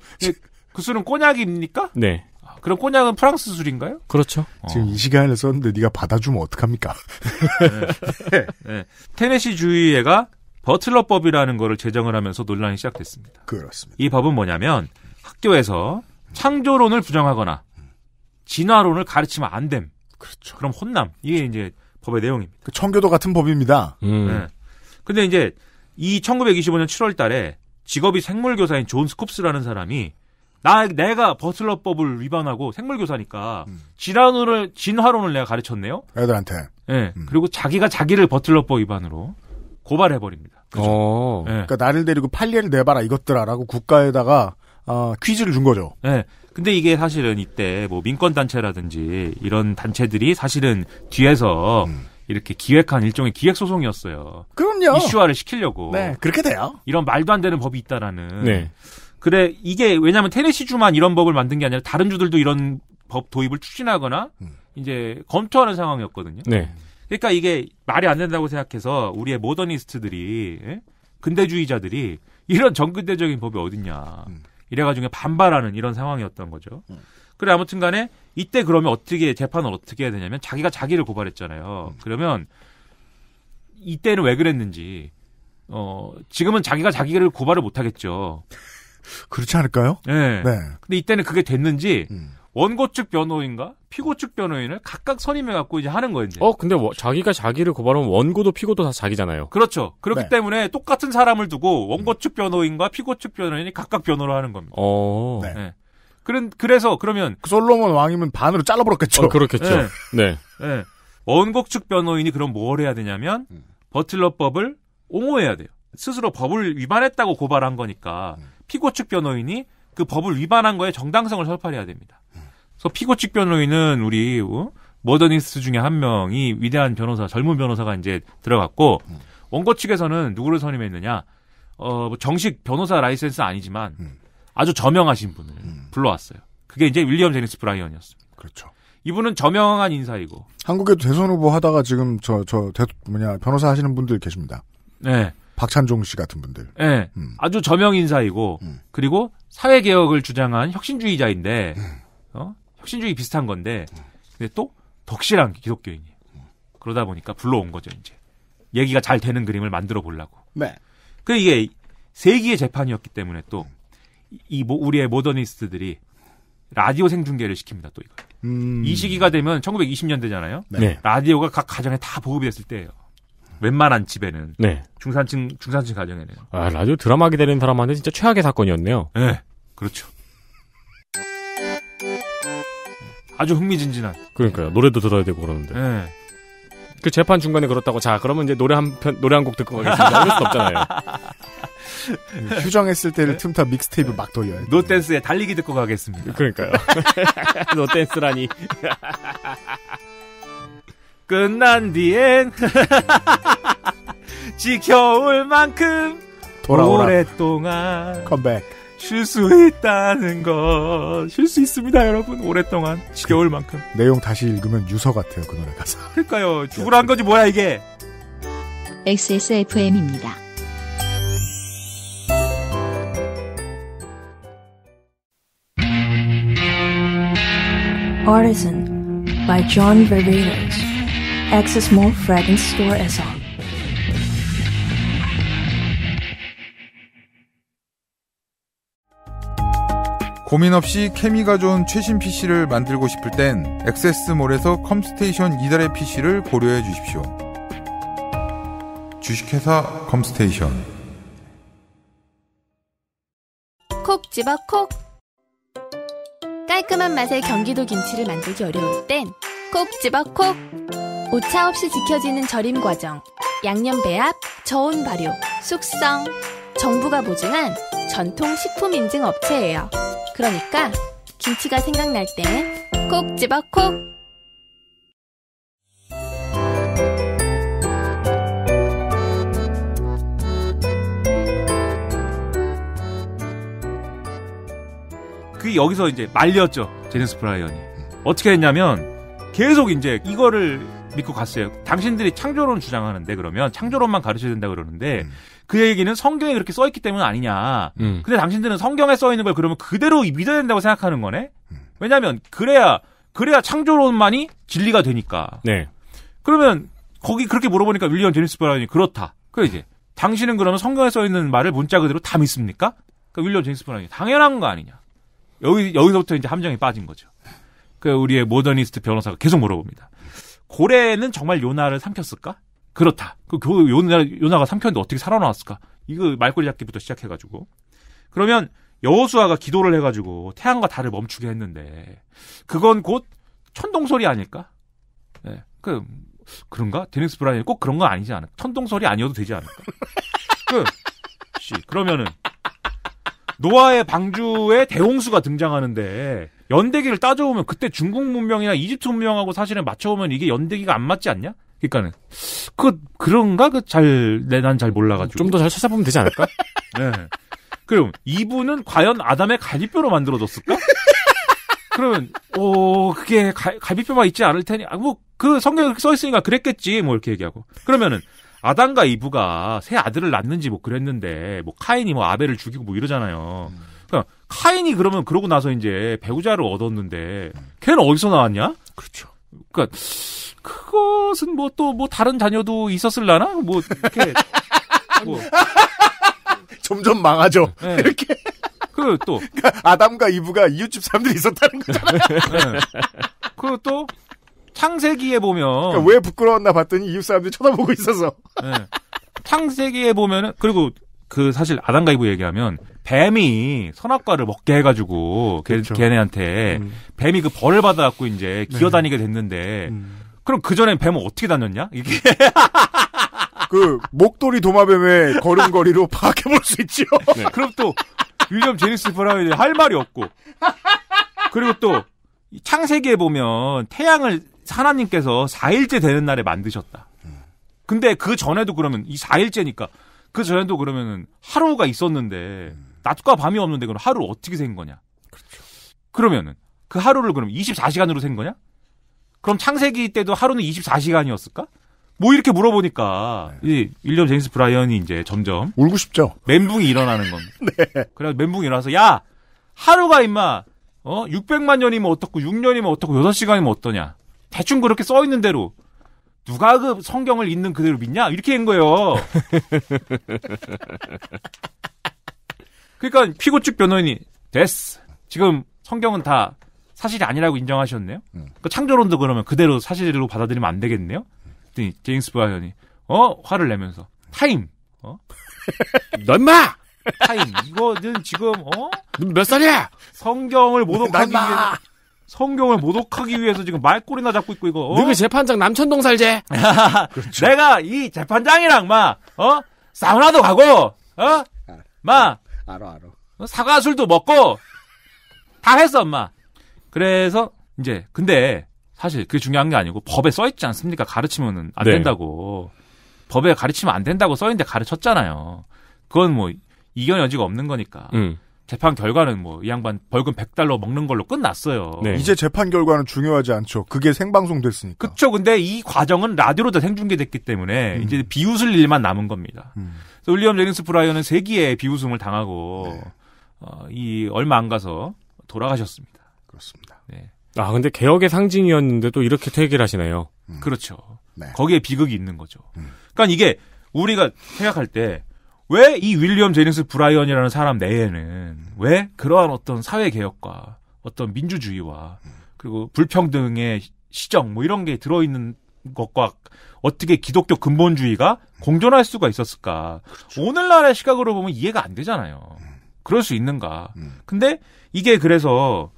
그 술은 꼬냑입니까? 네. 그럼 꼬냑은 프랑스 술인가요? 그렇죠. 어. 지금 이 시간을 썼는데 네가 받아주면 어떡합니까? 네. 네. 네. 테네시 주의회가 버틀러법이라는 거를 제정을 하면서 논란이 시작됐습니다. 그렇습니다. 이 법은 뭐냐면 학교에서 창조론을 부정하거나 진화론을 가르치면 안 됨. 그렇죠. 그럼 혼남. 이게 이제 법의 내용입니다. 그 청교도 같은 법입니다. 음. 네. 근데 이제 이 1925년 7월 달에 직업이 생물교사인 존 스콥스라는 사람이 나 내가 버틀러법을 위반하고 생물교사니까 음. 진화론을 진화론을 내가 가르쳤네요. 애들한테. 예. 네. 음. 그리고 자기가 자기를 버틀러법 위반으로 고발해 버립니다. 그죠. 네. 그러니까 나를 데리고 판례를 내봐라 이것들아라고 국가에다가 어, 퀴즈를 준 거죠. 네. 근데 이게 사실은 이때 뭐 민권 단체라든지 이런 단체들이 사실은 뒤에서 음. 이렇게 기획한 일종의 기획 소송이었어요. 그럼요. 이슈화를 시키려고. 네, 그렇게 돼요. 이런 말도 안 되는 법이 있다라는. 네. 그래 이게 왜냐하면 테네시주만 이런 법을 만든 게 아니라 다른 주들도 이런 법 도입을 추진하거나 음. 이제 검토하는 상황이었거든요. 네. 그러니까 이게 말이 안 된다고 생각해서 우리의 모더니스트들이 예? 근대주의자들이 이런 정근대적인 법이 어딨냐 음. 이래가지고 반발하는 이런 상황이었던 거죠. 음. 그래 아무튼간에 이때 그러면 어떻게 재판을 어떻게 해야 되냐면 자기가 자기를 고발했잖아요. 음. 그러면 이때는 왜 그랬는지 어 지금은 자기가 자기를 고발을 못 하겠죠. 그렇지 않을까요? 네. 네. 근데 이때는 그게 됐는지 음. 원고 측 변호인과 피고 측 변호인을 각각 선임해 갖고 이제 하는 거예요. 이제. 어, 근데 워, 자기가 자기를 고발하면 원고도 피고도 다 자기잖아요. 그렇죠. 그렇기 네. 때문에 똑같은 사람을 두고 원고 측 변호인과 피고 측 변호인이 각각 변호를 하는 겁니다. 어. 네. 네. 그런 그래서 그러면 그 솔로몬 왕이면 반으로 잘라버렸겠죠. 어, 그렇겠죠. 네. 네. 네. 원고 측 변호인이 그럼 뭘 해야 되냐면 음. 버틀러법을 옹호해야 돼요. 스스로 법을 위반했다고 고발한 거니까. 음. 피고 측 변호인이 그 법을 위반한 거에 정당성을 설파해야 됩니다. 그래서 피고 측 변호인은 우리 어? 머더니스트 중에 한 명이 위대한 변호사, 젊은 변호사가 이제 들어갔고 원고 측에서는 누구를 선임했느냐? 어, 뭐 정식 변호사 라이센스 아니지만 음. 아주 저명하신 분을 음. 불러왔어요. 그게 이제 윌리엄 제니스 브라이언이었습니다. 그렇죠. 이분은 저명한 인사이고 한국에 대선 후보 하다가 지금 저저 저, 뭐냐 변호사 하시는 분들 계십니다. 네. 박찬종 씨 같은 분들. 예. 네, 음. 아주 저명 인사이고 음. 그리고 사회 개혁을 주장한 혁신주의자인데 음. 어? 혁신주의 비슷한 건데 근데 또 덕실한 기독교인이에요. 그러다 보니까 불러온 거죠, 이제. 얘기가 잘 되는 그림을 만들어 보려고. 네. 그 이게 세기의 재판이었기 때문에 또이 우리의 모더니스트들이 라디오 생중계를 시킵니다, 또 이거. 음. 이 시기가 되면 1920년대잖아요. 네. 라디오가 각 가정에 다 보급이 됐을 때예요. 웬만한 집에는 네. 중산층 중산층 가정에는 아 라디오 드라마 기다리는 사람한테 진짜 최악의 사건이었네요. 네, 그렇죠. 아주 흥미진진한. 그러니까요. 노래도 들어야 되고 그러는데. 네. 그 재판 중간에 그렇다고 자 그러면 이제 노래 한편 노래 한 곡 듣고 가겠습니다. 이럴 수 없잖아요. (laughs) 휴정했을 때를 틈타 믹스테이프 막 돌려요. 노댄스에 달리기 듣고 가겠습니다. 그러니까요. (laughs) 노댄스라니. (laughs) 끝난 뒤엔 (laughs) 지켜올 만큼 돌아오라. 오랫동안 컴백 쉴수 있다는 것. 쉴 수 있습니다, 여러분. 오랫동안 지겨울 그, 만큼. 내용 다시 읽으면 유서 같아요, 그 노래 가사. 그러니까요. 죽으란한 거지 뭐야, 이게. XSFM입니다. Artisan by John Vervalos Access Mall Fragrance Store에서 고민 없이 케미가 좋은 최신 PC를 만들고 싶을 땐 액세스몰에서 컴스테이션 이달의 PC를 고려해 주십시오. 주식회사 컴스테이션 콕 집어 콕 깔끔한 맛의 경기도 김치를 만들기 어려울 땐 콕 집어 콕 오차 없이 지켜지는 절임 과정, 양념 배합, 저온 발효, 숙성. 정부가 보증한 전통 식품 인증 업체예요. 그러니까 김치가 생각날 땐콕 집어 콕! 그 여기서 이제 말렸죠. 제니스 프라이언이. 어떻게 했냐면 계속 이제 이거를 믿고 갔어요. 당신들이 창조론 주장하는데 그러면 창조론만 가르쳐야 된다 그러는데 음. 그 얘기는 성경에 그렇게 써 있기 때문 아니냐. 음. 근데 당신들은 성경에 써 있는 걸 그러면 그대로 믿어야 된다고 생각하는 거네. 왜냐하면 그래야 그래야 창조론만이 진리가 되니까. 네. 그러면 거기 그렇게 물어보니까 윌리엄 제니스 브라운이 그렇다. 그 이제 당신은 그러면 성경에 써 있는 말을 문자 그대로 다 믿습니까? 그 윌리엄 제니스 브라운이 당연한 거 아니냐. 여기 여기서부터 이제 함정이 빠진 거죠. 그 우리의 모더니스트 변호사가 계속 물어봅니다. 고래는 정말 요나를 삼켰을까? 그렇다. 그, 그 요나, 요나가 삼켰는데 어떻게 살아나왔을까? 이거 말꼬리 잡기부터 시작해가지고. 그러면 여호수아가 기도를 해가지고 태양과 달을 멈추게 했는데 그건 곧 천동 소리 아닐까? 네. 그 그런가? 데닉스 브라이언꼭 그런 거 아니지 않을까? 천동 소리 아니어도 되지 않을까? 그 씨, 그러면은 노아의 방주에 대홍수가 등장하는데 연대기를 따져보면 그때 중국 문명이나 이집트 문명하고 사실은 맞춰보면 이게 연대기가 안 맞지 않냐? 그러니까는 그 그런가 그 잘내난 잘 몰라가지고 좀 더 잘 찾아보면 되지 않을까? (laughs) 네. 그럼 이분은 과연 아담의 갈비뼈로 만들어졌을까? (laughs) 그러면 오 어, 그게 가, 갈비뼈만 있지 않을 테니 아, 뭐그 성경에 써 있으니까 그랬겠지 뭐 이렇게 얘기하고 그러면은 아담과 이브가 새 아들을 낳는지 뭐 그랬는데 뭐 카인이 뭐 아벨을 죽이고 뭐 이러잖아요. 음. 그러니까 카인이 그러면 그러고 나서 이제 배우자를 얻었는데 걔는 어디서 나왔냐? 그렇죠. 그러니까 그것은 뭐 또뭐 뭐 다른 자녀도 있었을라나? 뭐 이렇게 (laughs) 뭐. 점점 망하죠. 네. 이렇게. 그또 그러니까 아담과 이브가 이웃집 사람들이 있었다는 거잖아요. 네. 그또 창세기에 보면 그러니까 왜 부끄러웠나 봤더니 이웃 사람들이 쳐다보고 있어서. 네. 창세기에 보면은 그리고 그 사실 아담과 이브 얘기하면 뱀이 선악과를 먹게 해가지고 그렇 걔, 그렇죠. 네한테 음. 뱀이 그 벌을 받아갖고 이제 네. 기어다니게 됐는데 음. 그럼 그 전에 뱀은 어떻게 다녔냐 이게 (laughs) 그 목도리 도마뱀의 걸음걸이로 파악해볼 수있죠 (laughs) 네. 그럼 또 윌리엄 제니스 브라운이 할 말이 없고 그리고 또 창세기에 보면 태양을 하나님께서 4일째 되는 날에 만드셨다. 음. 근데 그 전에도 그러면 이 4일째니까 그 전에도 그러면은 하루가 있었는데 음. 낮과 밤이 없는데 그럼 하루 어떻게 센 거냐? 그렇죠. 그러면은 그 하루를 그럼 24시간으로 센 거냐? 그럼 창세기 때도 하루는 24시간이었을까? 뭐 이렇게 물어보니까 네. 이 윌리엄 제임스 브라이언이 이제 점점 울고 싶죠. 멘붕이 일어나는 건. 니다 (laughs) 네. 그래서 멘붕이 일어나서 야 하루가 임마 어 600만 년이면 어떻고 6년이면 어떻고 6시간이면 어떠냐 대충 그렇게 써 있는 대로 누가 그 성경을 있는 그대로 믿냐? 이렇게 된 거예요. (laughs) 그러니까 피고측 변호인이 됐어. 지금 성경은 다 사실이 아니라고 인정하셨네요. 음. 그러니까 창조론도 그러면 그대로 사실로 받아들이면 안 되겠네요. 그 제임스 브라이언이 어 화를 내면서 타임 어? (laughs) 넌마 타임 이거는 지금 어몇 살이야? 성경을 모독하기 위 성경을 모독하기 위해서 지금 말꼬리나 잡고 있고 이거. 어? 너희 재판장 남천동 살제. (laughs) 그렇죠. 내가 이 재판장이랑 막 어? 사우나도 가고요. 어? 마. 알아 알아. 어? 사과술도 먹고 다 했어, 엄마. 그래서 이제 근데 사실 그게 중요한 게 아니고 법에 써 있지 않습니까? 가르치면은 안 네. 된다고. 법에 가르치면 안 된다고 써 있는데 가르쳤잖아요. 그건 뭐 이견 여지가 없는 거니까. 음. 재판 결과는 뭐 이 양반 벌금 100달러 먹는 걸로 끝났어요. 네. 이제 재판 결과는 중요하지 않죠. 그게 생방송 됐으니까. 그렇죠. 근데 이 과정은 라디오로도 생중계됐기 때문에 음. 이제 비웃을 일만 남은 겁니다. 음. 윌리엄 레링스 프라이어는 세기의 비웃음을 당하고 네. 어, 이 얼마 안 가서 돌아가셨습니다. 그렇습니다. 네. 아 근데 개혁의 상징이었는데또 이렇게 퇴결하시네요. 음. 그렇죠. 네. 거기에 비극이 있는 거죠. 음. 그러니까 이게 우리가 생각할 때 왜이 윌리엄 제니스 브라이언이라는 사람 내에는 왜 그러한 어떤 사회 개혁과 어떤 민주주의와 그리고 불평등의 시정 뭐 이런 게 들어있는 것과 어떻게 기독교 근본주의가 공존할 수가 있었을까? 그렇죠. 오늘날의 시각으로 보면 이해가 안 되잖아요. 그럴 수 있는가? 음. 근데 이게 그래서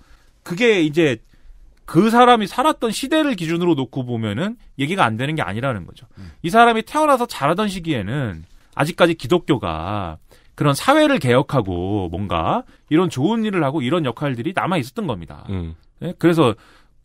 그게 이제 그 사람이 살았던 시대를 기준으로 놓고 보면은 얘기가 안 되는 게 아니라는 거죠. 음. 이 사람이 태어나서 자라던 시기에는 아직까지 기독교가 그런 사회를 개혁하고 뭔가 이런 좋은 일을 하고 이런 역할들이 남아 있었던 겁니다. 음. 네? 그래서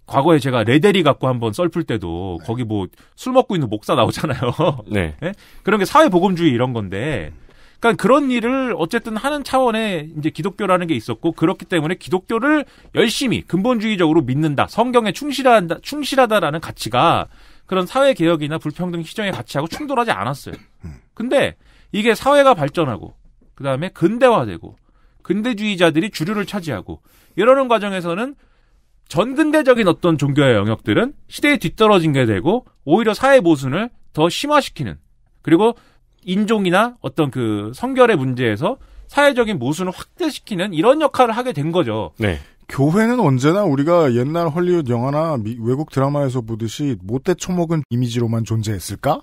과거에 제가 레데리 갖고 한번 썰 풀 때도 거기 뭐 술 먹고 있는 목사 나오잖아요. (laughs) 네. 네? 그런 게 사회보건주의 이런 건데 그러니까 그런 일을 어쨌든 하는 차원에 이제 기독교라는 게 있었고 그렇기 때문에 기독교를 열심히 근본주의적으로 믿는다 성경에 충실한다 충실하다라는 가치가 그런 사회 개혁이나 불평등 시정의 가치하고 충돌하지 않았어요. 근데 이게 사회가 발전하고 그 다음에 근대화되고 근대주의자들이 주류를 차지하고 이러는 과정에서는 전근대적인 어떤 종교의 영역들은 시대에 뒤떨어진 게 되고 오히려 사회 모순을 더 심화시키는 그리고 인종이나 어떤 그성결의 문제에서 사회적인 모순을 확대시키는 이런 역할을 하게 된 거죠. 네. 교회는 언제나 우리가 옛날 헐리우드 영화나 미, 외국 드라마에서 보듯이 못대 초목은 이미지로만 존재했을까?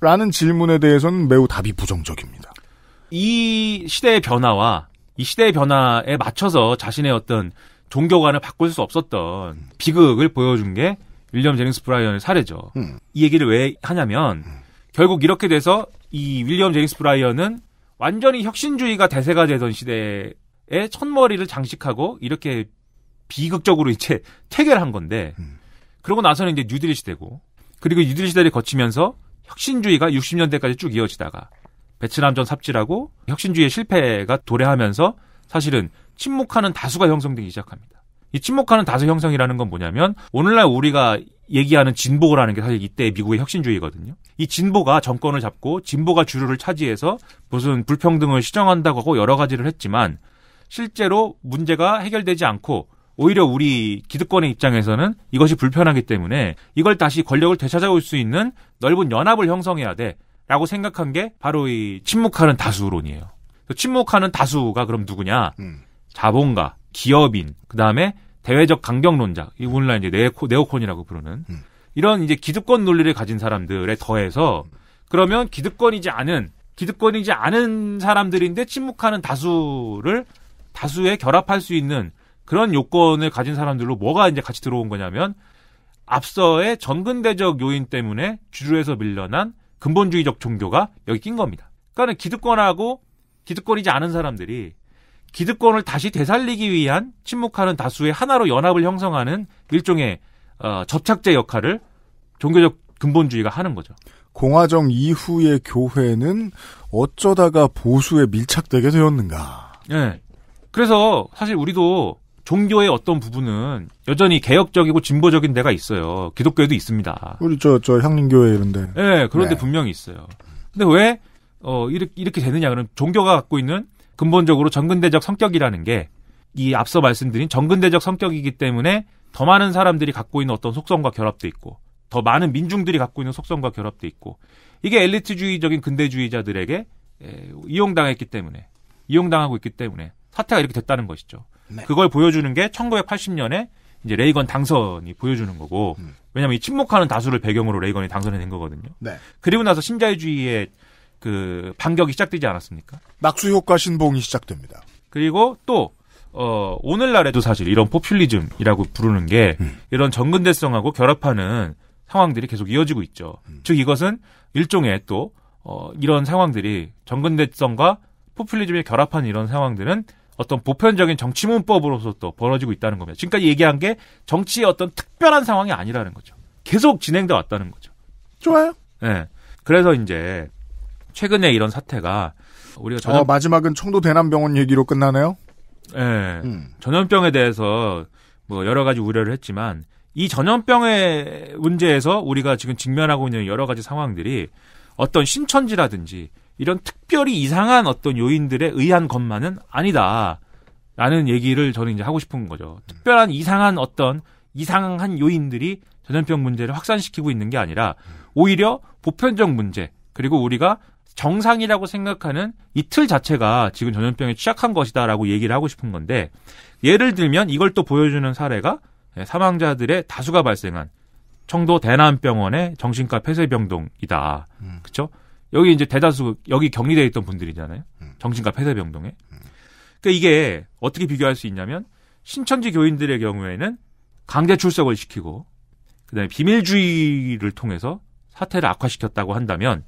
라는 질문에 대해서는 매우 답이 부정적입니다. 이 시대의 변화와 이 시대의 변화에 맞춰서 자신의 어떤 종교관을 바꿀 수 없었던 비극을 보여준 게 윌리엄 제닝스 브라이언의 사례죠. 음. 이 얘기를 왜 하냐면 음. 결국 이렇게 돼서 이 윌리엄 제닝스 브라이언은 완전히 혁신주의가 대세가 되던 시대에 첫머리를 장식하고 이렇게 비극적으로 이제 (laughs) 퇴결한 건데 음. 그러고 나서는 이제 뉴딜 시대고 그리고 뉴딜 시대를 거치면서 혁신주의가 60년대까지 쭉 이어지다가 베트남전 삽질하고 혁신주의의 실패가 도래하면서 사실은 침묵하는 다수가 형성되기 시작합니다. 이 침묵하는 다수 형성이라는 건 뭐냐면 오늘날 우리가 얘기하는 진보라는 게 사실 이때 미국의 혁신주의거든요. 이 진보가 정권을 잡고 진보가 주류를 차지해서 무슨 불평등을 시정한다고 하고 여러 가지를 했지만 실제로 문제가 해결되지 않고 오히려 우리 기득권의 입장에서는 이것이 불편하기 때문에 이걸 다시 권력을 되찾아올 수 있는 넓은 연합을 형성해야 돼라고 생각한 게 바로 이 침묵하는 다수론이에요. 침묵하는 다수가 그럼 누구냐? 음. 자본가, 기업인, 그 다음에 대외적 강경론자, 이 오늘날 이제 네코, 네오콘이라고 부르는 음. 이런 이제 기득권 논리를 가진 사람들에 더해서 그러면 기득권이지 않은 기득권이지 않은 사람들인데 침묵하는 다수를 다수에 결합할 수 있는 그런 요건을 가진 사람들로 뭐가 이제 같이 들어온 거냐면 앞서의 전근대적 요인 때문에 주류에서 밀려난 근본주의적 종교가 여기 낀 겁니다. 그러니까 기득권하고 기득권이지 않은 사람들이 기득권을 다시 되살리기 위한 침묵하는 다수의 하나로 연합을 형성하는 일종의 어, 접착제 역할을 종교적 근본주의가 하는 거죠. 공화정 이후의 교회는 어쩌다가 보수에 밀착되게 되었는가? 예. 네. 그래서 사실 우리도 종교의 어떤 부분은 여전히 개혁적이고 진보적인 데가 있어요. 기독교에도 있습니다. 우리 저, 저 향림교회 이런데. 예, 네, 그런데 네. 분명히 있어요. 근데 왜, 어, 이렇게, 이렇게 되느냐. 그럼 종교가 갖고 있는 근본적으로 정근대적 성격이라는 게 이 앞서 말씀드린 정근대적 성격이기 때문에 더 많은 사람들이 갖고 있는 어떤 속성과 결합도 있고 더 많은 민중들이 갖고 있는 속성과 결합도 있고 이게 엘리트주의적인 근대주의자들에게 에, 이용당했기 때문에 이용당하고 있기 때문에 사태가 이렇게 됐다는 것이죠. 네. 그걸 보여주는 게 1980년에 이제 레이건 당선이 보여주는 거고 음. 왜냐하면 이 침묵하는 다수를 배경으로 레이건이 당선이된 거거든요. 네. 그리고 나서 신자유주의의 그 반격이 시작되지 않았습니까? 낙수 효과 신봉이 시작됩니다. 그리고 또 어, 오늘날에도 사실 이런 포퓰리즘이라고 부르는 게 음. 이런 정근대성하고 결합하는 상황들이 계속 이어지고 있죠. 음. 즉 이것은 일종의 또 어, 이런 상황들이 정근대성과 포퓰리즘이 결합한 이런 상황들은 어떤 보편적인 정치 문법으로서 또 벌어지고 있다는 겁니다. 지금까지 얘기한 게 정치의 어떤 특별한 상황이 아니라는 거죠. 계속 진행돼 왔다는 거죠. 좋아요. 예. 네. 그래서 이제 최근에 이런 사태가 우리가 전염... 어, 마지막은 청도 대남병원 얘기로 끝나네요. 예. 네. 음. 전염병에 대해서 뭐 여러 가지 우려를 했지만 이 전염병의 문제에서 우리가 지금 직면하고 있는 여러 가지 상황들이 어떤 신천지라든지 이런 특별히 이상한 어떤 요인들에 의한 것만은 아니다. 라는 얘기를 저는 이제 하고 싶은 거죠. 특별한 이상한 어떤 이상한 요인들이 전염병 문제를 확산시키고 있는 게 아니라 오히려 보편적 문제 그리고 우리가 정상이라고 생각하는 이틀 자체가 지금 전염병에 취약한 것이다라고 얘기를 하고 싶은 건데 예를 들면 이걸 또 보여주는 사례가 예, 사망자들의 다수가 발생한 청도 대남병원의 정신과 폐쇄병동이다. 음. 그렇죠? 여기 이제 대다수 여기 격리돼 있던 분들이잖아요. 음. 정신과 폐쇄병동에. 음. 그러니까 이게 어떻게 비교할 수 있냐면 신천지 교인들의 경우에는 강제 출석을 시키고 그다음에 비밀주의를 통해서 사태를 악화시켰다고 한다면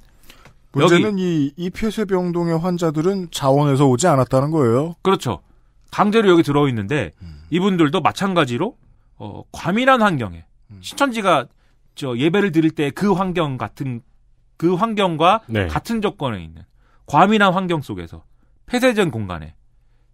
문제는 이, 이 폐쇄병동의 환자들은 자원에서 오지 않았다는 거예요. 그렇죠. 강제로 여기 들어있는데 음. 이분들도 마찬가지로 어, 과밀한 환경에 신천지가 저 예배를 드릴 때 그 환경 같은 그 환경과 네. 같은 조건에 있는 과민한 환경 속에서 폐쇄된 공간에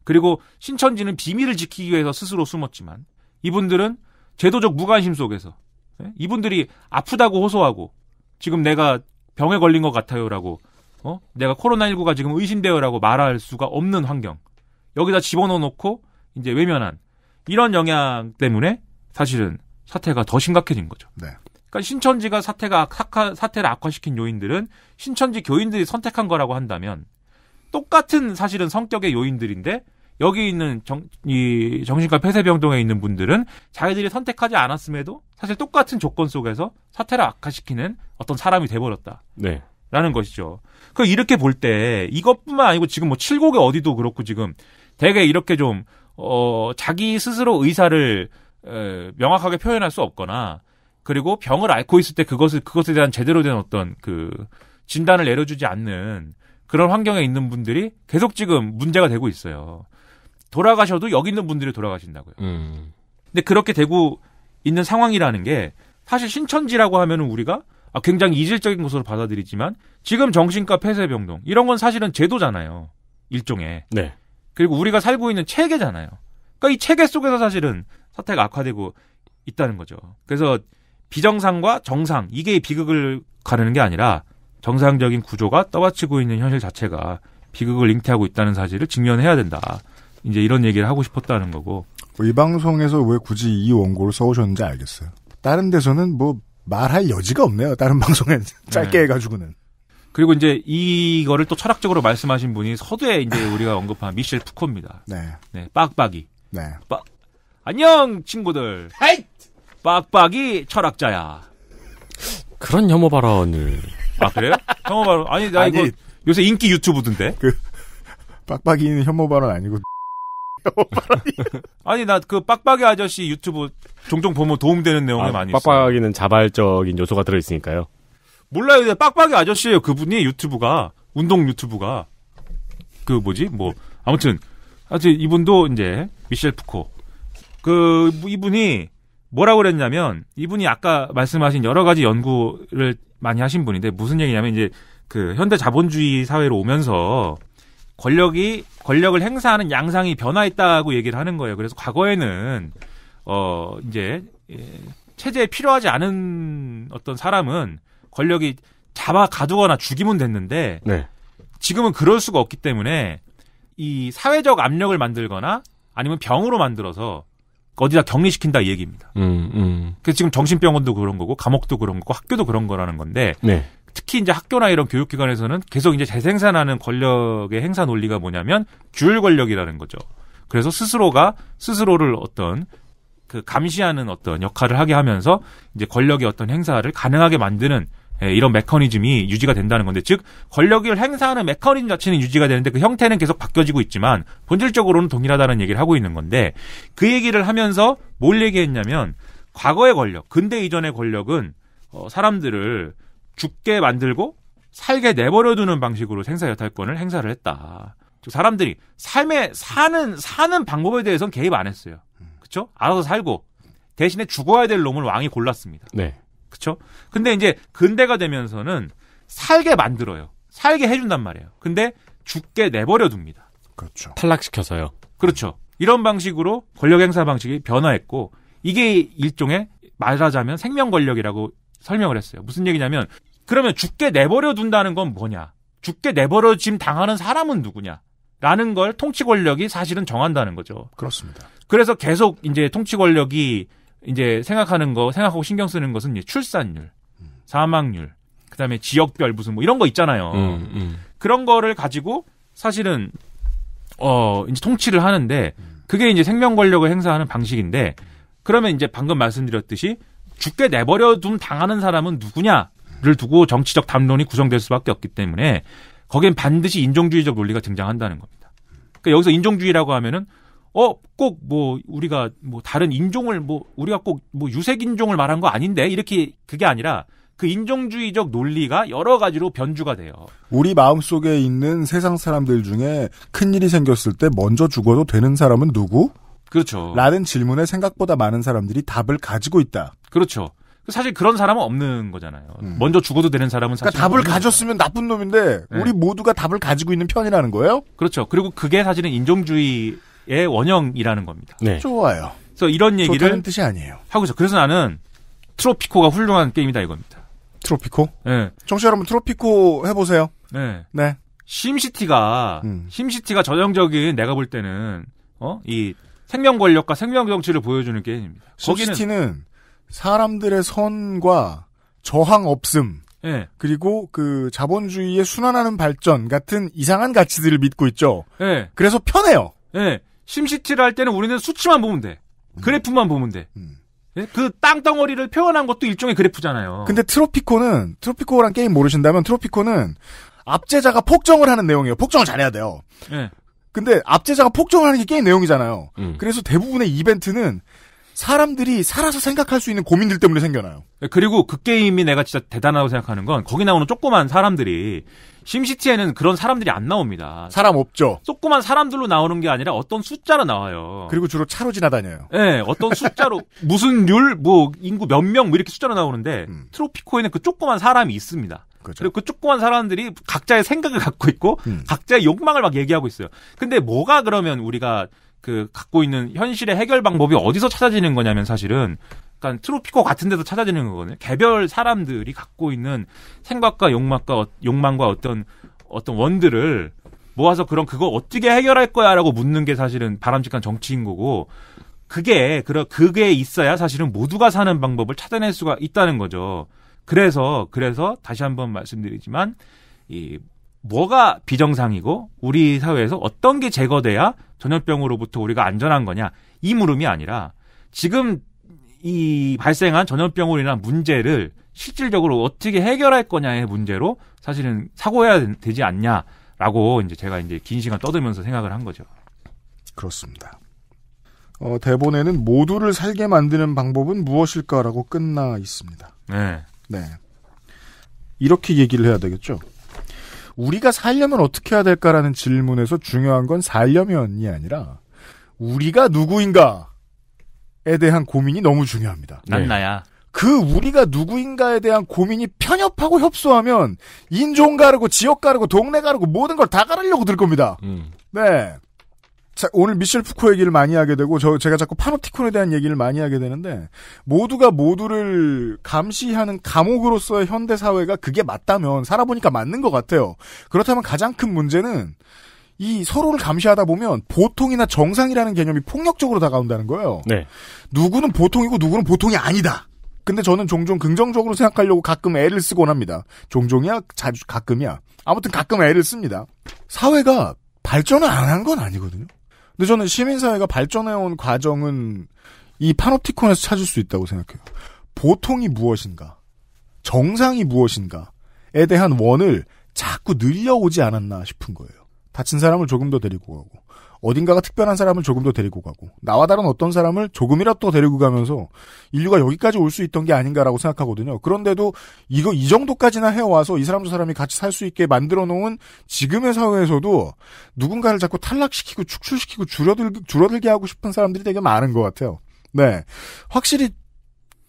그리고 신천지는 비밀을 지키기 위해서 스스로 숨었지만 이분들은 제도적 무관심 속에서 네, 이분들이 아프다고 호소하고 지금 내가 병에 걸린 것 같아요라고 어? 내가 코로나19가 지금 의심되어라고 말할 수가 없는 환경 여기다 집어넣어 놓고 이제 외면한 이런 영향 때문에 사실은 사태가 더 심각해진 거죠. 네. 그러니까 신천지가 사태가 악화, 사태를 악화시킨 요인들은 신천지 교인들이 선택한 거라고 한다면 똑같은 사실은 성격의 요인들인데 여기 있는 정, 이 정신과 폐쇄병동에 있는 분들은 자기들이 선택하지 않았음에도 사실 똑같은 조건 속에서 사태를 악화시키는 어떤 사람이 돼버렸다. 네. 라는 것이죠. 그 이렇게 볼 때 이것뿐만 아니고 지금 뭐 칠곡의 어디도 그렇고 지금 되게 이렇게 좀 어, 자기 스스로 의사를 에, 명확하게 표현할 수 없거나 그리고 병을 앓고 있을 때 그것을 그것에 대한 제대로 된 어떤 그 진단을 내려주지 않는 그런 환경에 있는 분들이 계속 지금 문제가 되고 있어요. 돌아가셔도 여기 있는 분들이 돌아가신다고요. 음. 근데 그렇게 되고 있는 상황이라는 게 사실 신천지라고 하면은 우리가 아, 굉장히 이질적인 것으로 받아들이지만 지금 정신과 폐쇄병동 이런 건 사실은 제도잖아요. 일종의. 네. 그리고 우리가 살고 있는 체계잖아요. 그러니까 이 체계 속에서 사실은 사태가 악화되고 있다는 거죠. 그래서 비정상과 정상 이게 비극을 가르는 게 아니라 정상적인 구조가 떠받치고 있는 현실 자체가 비극을 잉태하고 있다는 사실을 직면해야 된다. 이제 이런 얘기를 하고 싶었다는 거고. 이 방송에서 왜 굳이 이 원고를 써오셨는지 알겠어요. 다른 데서는 뭐 말할 여지가 없네요. 다른 방송에 (laughs) 짧게 네. 해가지고는. 그리고 이제 이거를 또 철학적으로 말씀하신 분이 서두에 이제 아. 우리가 언급한 미셸 푸코입니다. 네. 네, 빡빡이. 네. 빡. 안녕 친구들. 하이! 빡빡이 철학자야. 그런 혐오 발언을. 아, 그래요? 혐오 발언. 아니, 나 아니, 이거 요새 인기 유튜브던데? 그, 빡빡이는 혐오 발언 아니고. 아니 나 그 빡빡이 아저씨 유튜브 종종 보면 도움되는 내용이 아, 많이 빡빡이 있어요. 빡빡이는 자발적인 요소가 들어 있으니까요. 몰라요. 근데 빡빡이 아저씨예요. 그분이 유튜브가 운동 유튜브가 그 뭐지? 뭐 아무튼 아무튼 이분도 이제 미셸 푸코 그 이분이 뭐라고 그랬냐면 이분이 아까 말씀하신 여러 가지 연구를 많이 하신 분인데 무슨 얘기냐면 이제 그 현대 자본주의 사회로 오면서 권력이 권력을 행사하는 양상이 변화했다고 얘기를 하는 거예요. 그래서 과거에는 어 이제 예, 체제에 필요하지 않은 어떤 사람은 권력이 잡아 가두거나 죽이면 됐는데 네. 지금은 그럴 수가 없기 때문에 이 사회적 압력을 만들거나 아니면 병으로 만들어서 어디다 격리시킨다 이 얘기입니다. 음, 음. 그래서 지금 정신병원도 그런 거고 감옥도 그런 거고 학교도 그런 거라는 건데 네. 특히 이제 학교나 이런 교육기관에서는 계속 이제 재생산하는 권력의 행사 논리가 뭐냐면 규율 권력이라는 거죠. 그래서 스스로가 스스로를 어떤 그 감시하는 어떤 역할을 하게 하면서 이제 권력의 어떤 행사를 가능하게 만드는 예, 이런 메커니즘이 유지가 된다는 건데 즉 권력을 행사하는 메커니즘 자체는 유지가 되는데 그 형태는 계속 바뀌어지고 있지만 본질적으로는 동일하다는 얘기를 하고 있는 건데 그 얘기를 하면서 뭘 얘기했냐면 과거의 권력, 근대 이전의 권력은 어, 사람들을 죽게 만들고 살게 내버려두는 방식으로 생사 여탈권을 행사를 했다. 즉 사람들이 삶에 사는 사는 방법에 대해서는 개입 안 했어요. 그렇죠? 알아서 살고 대신에 죽어야 될 놈을 왕이 골랐습니다. 네. 그렇죠? 근데 이제 근대가 되면서는 살게 만들어요. 살게 해준단 말이에요. 근데 죽게 내버려 둡니다. 그렇죠. 탈락시켜서요. 그렇죠. 이런 방식으로 권력 행사 방식이 변화했고 이게 일종의 말하자면 생명 권력이라고 설명을 했어요. 무슨 얘기냐면 그러면 죽게 내버려 둔다는 건 뭐냐? 죽게 내버려 짐 당하는 사람은 누구냐? 라는 걸 통치 권력이 사실은 정한다는 거죠. 그렇습니다. 그래서 계속 이제 통치 권력이 이제 생각하는 거, 생각하고 신경 쓰는 것은 이제 출산율, 사망률, 그 다음에 지역별 무슨 뭐 이런 거 있잖아요. 음, 음. 그런 거를 가지고 사실은, 어, 이제 통치를 하는데 그게 이제 생명 권력을 행사하는 방식인데 그러면 이제 방금 말씀드렸듯이 죽게 내버려 둔 당하는 사람은 누구냐를 두고 정치적 담론이 구성될 수밖에 없기 때문에 거기엔 반드시 인종주의적 논리가 등장한다는 겁니다. 그러니까 여기서 인종주의라고 하면은 어, 꼭 뭐 우리가 뭐 다른 인종을 뭐 우리가 꼭 뭐 유색 인종을 말한 거 아닌데 이렇게 그게 아니라 그 인종주의적 논리가 여러 가지로 변주가 돼요. 우리 마음속에 있는 세상 사람들 중에 큰 일이 생겼을 때 먼저 죽어도 되는 사람은 누구? 그렇죠. 라는 질문에 생각보다 많은 사람들이 답을 가지고 있다. 그렇죠. 사실 그런 사람은 없는 거잖아요. 음. 먼저 죽어도 되는 사람은 그러니까 사실. 그러니까 답을 가졌으면 거잖아요. 나쁜 놈인데 네. 우리 모두가 답을 가지고 있는 편이라는 거예요? 그렇죠. 그리고 그게 사실은 인종주의 의 원형이라는 겁니다. 네. 좋아요. 그래서 이런 얘기를 뜻이 아니에요. 하고 있어. 그래서 나는 트로피코가 훌륭한 게임이다 이겁니다. 트로피코? 네. 청취자 여러분 트로피코 해보세요. 네. 네. 심시티가 음. 심시티가 전형적인 내가 볼 때는 어이 생명 권력과 생명 정치를 보여주는 게임입니다. 심시티는 사람들의 선과 저항 없음. 네. 그리고 그 자본주의의 순환하는 발전 같은 이상한 가치들을 믿고 있죠. 네. 그래서 편해요. 네. 심시티를 할 때는 우리는 수치만 보면 돼. 음. 그래프만 보면 돼. 음. 예? 그 땅덩어리를 표현한 것도 일종의 그래프잖아요. 근데 트로피코는 트로피코랑 게임 모르신다면 트로피코는 압제자가 폭정을 하는 내용이에요. 폭정을 잘해야 돼요. 네. 근데 압제자가 폭정을 하는 게 게임 내용이잖아요. 음. 그래서 대부분의 이벤트는 사람들이 살아서 생각할 수 있는 고민들 때문에 생겨나요. 네, 그리고 그 게임이 내가 진짜 대단하다고 생각하는 건 거기 나오는 조그만 사람들이 심시티에는 그런 사람들이 안 나옵니다. 사람 없죠. 조그만 사람들로 나오는 게 아니라 어떤 숫자로 나와요. 그리고 주로 차로 지나다녀요. 네, 어떤 숫자로 (laughs) 무슨 률, 뭐 인구 몇 명 뭐 이렇게 숫자로 나오는데 음. 트로피코에는 그 조그만 사람이 있습니다. 그렇죠. 그리고그 조그만 사람들이 각자의 생각을 갖고 있고 음. 각자의 욕망을 막 얘기하고 있어요. 근데 뭐가 그러면 우리가 그 갖고 있는 현실의 해결 방법이 어디서 찾아지는 거냐면 사실은 그러니까 트로피코 같은 데서 찾아지는 거거든요. 개별 사람들이 갖고 있는 생각과 욕망과 어, 욕망과 어떤 어떤 원들을 모아서 그럼 그거 어떻게 해결할 거야라고 묻는 게 사실은 바람직한 정치인 거고 그게 그러 그게 있어야 사실은 모두가 사는 방법을 찾아낼 수가 있다는 거죠. 그래서 그래서 다시 한번 말씀드리지만 이 뭐가 비정상이고 우리 사회에서 어떤 게 제거돼야 전염병으로부터 우리가 안전한 거냐 이 물음이 아니라 지금 이 발생한 전염병으로 인한 문제를 실질적으로 어떻게 해결할 거냐의 문제로 사실은 사고해야 되지 않냐라고 이제 제가 이제 긴 시간 떠들면서 생각을 한 거죠. 그렇습니다. 어, 대본에는 모두를 살게 만드는 방법은 무엇일까라고 끝나 있습니다. 네. 네. 이렇게 얘기를 해야 되겠죠. 우리가 살려면 어떻게 해야 될까라는 질문에서 중요한 건 살려면이 아니라 우리가 누구인가에 대한 고민이 너무 중요합니다. 난 네. 나야. 그 우리가 누구인가에 대한 고민이 편협하고 협소하면 인종 가르고 지역 가르고 동네 가르고 모든 걸 다 가르려고 들 겁니다. 음. 네. 자, 오늘 미셸 푸코 얘기를 많이 하게 되고 저 제가 자꾸 파노티콘에 대한 얘기를 많이 하게 되는데 모두가 모두를 감시하는 감옥으로서의 현대 사회가 그게 맞다면 살아보니까 맞는 것 같아요. 그렇다면 가장 큰 문제는 이 서로를 감시하다 보면 보통이나 정상이라는 개념이 폭력적으로 다가온다는 거예요. 네. 누구는 보통이고 누구는 보통이 아니다. 근데 저는 종종 긍정적으로 생각하려고 가끔 애를 쓰곤 합니다. 종종이야, 자주 가끔이야. 아무튼 가끔 애를 씁니다. 사회가 발전을 안 한 건 아니거든요. 근데 저는 시민사회가 발전해온 과정은 이 파노티콘에서 찾을 수 있다고 생각해요. 보통이 무엇인가, 정상이 무엇인가에 대한 원을 자꾸 늘려오지 않았나 싶은 거예요. 다친 사람을 조금 더 데리고 가고. 어딘가가 특별한 사람을 조금 더 데리고 가고 나와 다른 어떤 사람을 조금이라도 더 데리고 가면서 인류가 여기까지 올 수 있던 게 아닌가라고 생각하거든요. 그런데도 이거 이 정도까지나 해와서 이 사람 저 사람이 같이 살 수 있게 만들어 놓은 지금의 사회에서도 누군가를 자꾸 탈락시키고 축출시키고 줄어들 줄어들게 하고 싶은 사람들이 되게 많은 것 같아요. 네, 확실히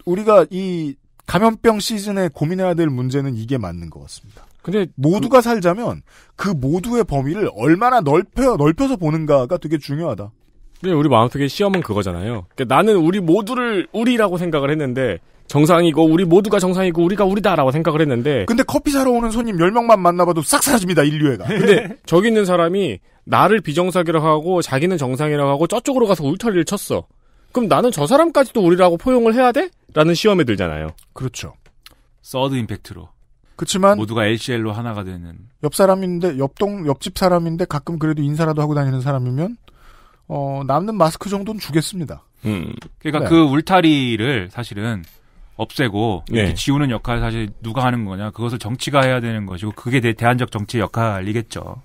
우리가 이 감염병 시즌에 고민해야 될 문제는 이게 맞는 것 같습니다. 근데 모두가 그... 살자면 그 모두의 범위를 얼마나 넓혀 넓혀서 보는가가 되게 중요하다. 근데 우리 마음속에 시험은 그거잖아요. 그러니까 나는 우리 모두를 우리라고 생각을 했는데 정상이고 우리 모두가 정상이고 우리가 우리다라고 생각을 했는데 근데 커피 사러 오는 손님 10명만 만나봐도 싹 사라집니다 인류애가 (laughs) 근데 저기 있는 사람이 나를 비정상이라고 하고 자기는 정상이라고 하고 저쪽으로 가서 울타리를 쳤어 그럼 나는 저 사람까지도 우리라고 포용을 해야 돼? 라는 시험에 들잖아요 그렇죠 서드 임팩트로 그렇지만 모두가 LCL로 하나가 되는 옆 사람인데 옆동 옆집 사람인데 가끔 그래도 인사라도 하고 다니는 사람이면 어, 남는 마스크 정도는 주겠습니다. 음. 그러니까 네. 그 울타리를 사실은 없애고 이렇게 네. 지우는 역할 사실 누가 하는 거냐 그것을 정치가 해야 되는 것이고 그게 대, 대한적 정치의 역할이겠죠.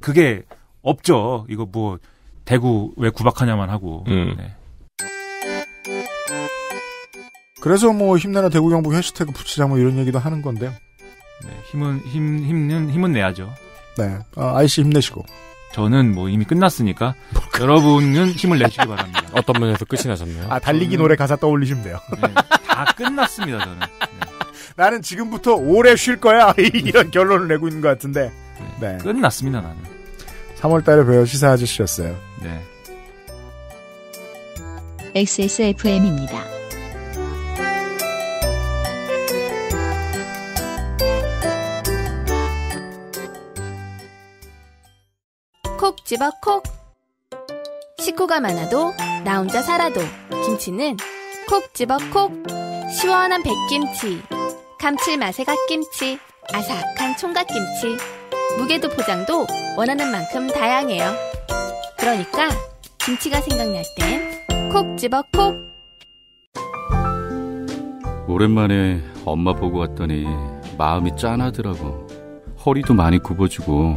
그게 없죠. 이거 뭐 대구 왜 구박하냐만 하고. 음. 네. 그래서 뭐 힘내라 대구 경북 해시태그 붙이자 뭐 이런 얘기도 하는 건데요. 네, 힘은 힘 힘은 힘은 내야죠. 네, 아, 아이씨 힘내시고. 저는 뭐 이미 끝났으니까 뭐 여러분은 힘을 내시기 바랍니다. (laughs) 어떤 면에서 끝이 나셨나요아 달리기 저는... 노래 가사 떠올리시면 돼요. 네, 다 끝났습니다 저는. 네. 나는 지금부터 오래 쉴 거야 (laughs) 이런 결론을 내고 있는 것 같은데. 네. 네. 끝났습니다 나는. 3월달에 배우 시사 아저씨였어요. 네. XSFM입니다. 집어 콕! 식구가 많아도 나 혼자 살아도 김치는 콕 집어 콕! 시원한 백김치, 감칠맛의 갓김치, 아삭한 총각김치, 무게도 포장도 원하는 만큼 다양해요. 그러니까 김치가 생각날 땐 콕 집어 콕! 오랜만에 엄마 보고 왔더니 마음이 짠하더라고. 허리도 많이 굽어지고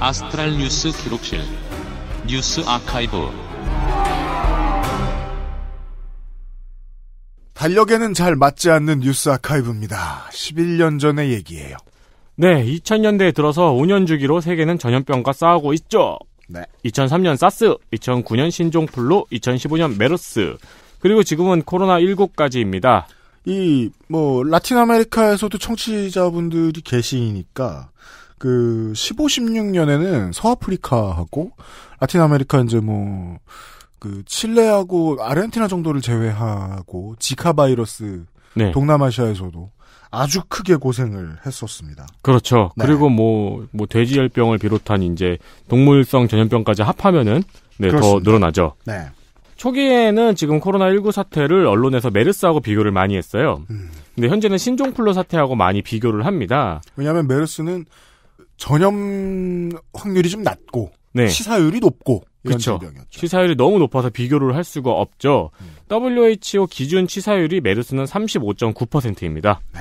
아스트랄 뉴스 기록실 뉴스 아카이브 달력에는 잘 맞지 않는 뉴스 아카이브입니다. 11년 전의 얘기예요. 네, 2000년대에 들어서 5년 주기로 세계는 전염병과 싸우고 있죠. 네. 2003년 사스, 2009년 신종플루, 2015년 메르스, 그리고 지금은 코로나19까지입니다. 이, 뭐, 라틴 아메리카에서도 청취자분들이 계시니까, 그 15, 16년에는 서아프리카하고 라틴 아메리카 이제 뭐 그 칠레하고 아르헨티나 정도를 제외하고 지카 바이러스 네. 동남아시아에서도 아주 크게 고생을 했었습니다. 그렇죠. 네. 그리고 뭐, 뭐, 돼지열병을 비롯한 이제 동물성 전염병까지 합하면은, 네, 더 늘어나죠. 네. 초기에는 지금 코로나19 사태를 언론에서 메르스하고 비교를 많이 했어요. 음. 근데 현재는 신종플루 사태하고 많이 비교를 합니다. 왜냐하면 메르스는 전염 확률이 좀 낮고 네. 치사율이 높고 그쵸. 죠 치사율이 너무 높아서 비교를 할 수가 없죠. 음. WHO 기준 치사율이 메르스는 35.9%입니다. 네.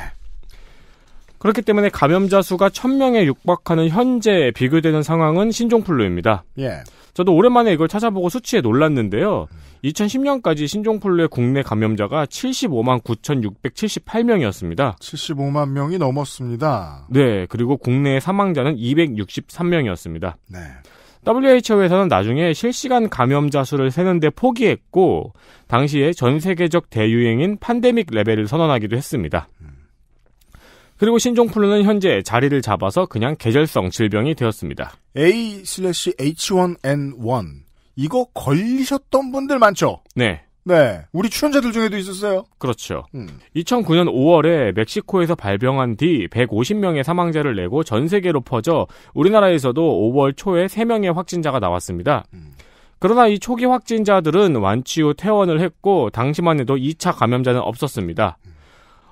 그렇기 때문에 감염자 수가 1000명에 육박하는 현재 비교되는 상황은 신종플루입니다. 예. 저도 오랜만에 이걸 찾아보고 수치에 놀랐는데요. 음. 2010년까지 신종플루의 국내 감염자가 75만 9,678명이었습니다. 75만 명이 넘었습니다. 네, 그리고 국내 사망자는 263명이었습니다. 네. WHO에서는 나중에 실시간 감염자 수를 세는데 포기했고 당시에 전 세계적 대유행인 판데믹 레벨을 선언하기도 했습니다. 음. 그리고 신종플루는 현재 자리를 잡아서 그냥 계절성 질병이 되었습니다. A/H1N1 이거 걸리셨던 분들 많죠. 네. 네. 우리 출연자들 중에도 있었어요. 그렇죠. 음. 2009년 5월에 멕시코에서 발병한 뒤 150명의 사망자를 내고 전 세계로 퍼져 우리나라에서도 5월 초에 3명의 확진자가 나왔습니다. 음. 그러나 이 초기 확진자들은 완치 후 퇴원을 했고 당시만 해도 2차 감염자는 없었습니다. 음.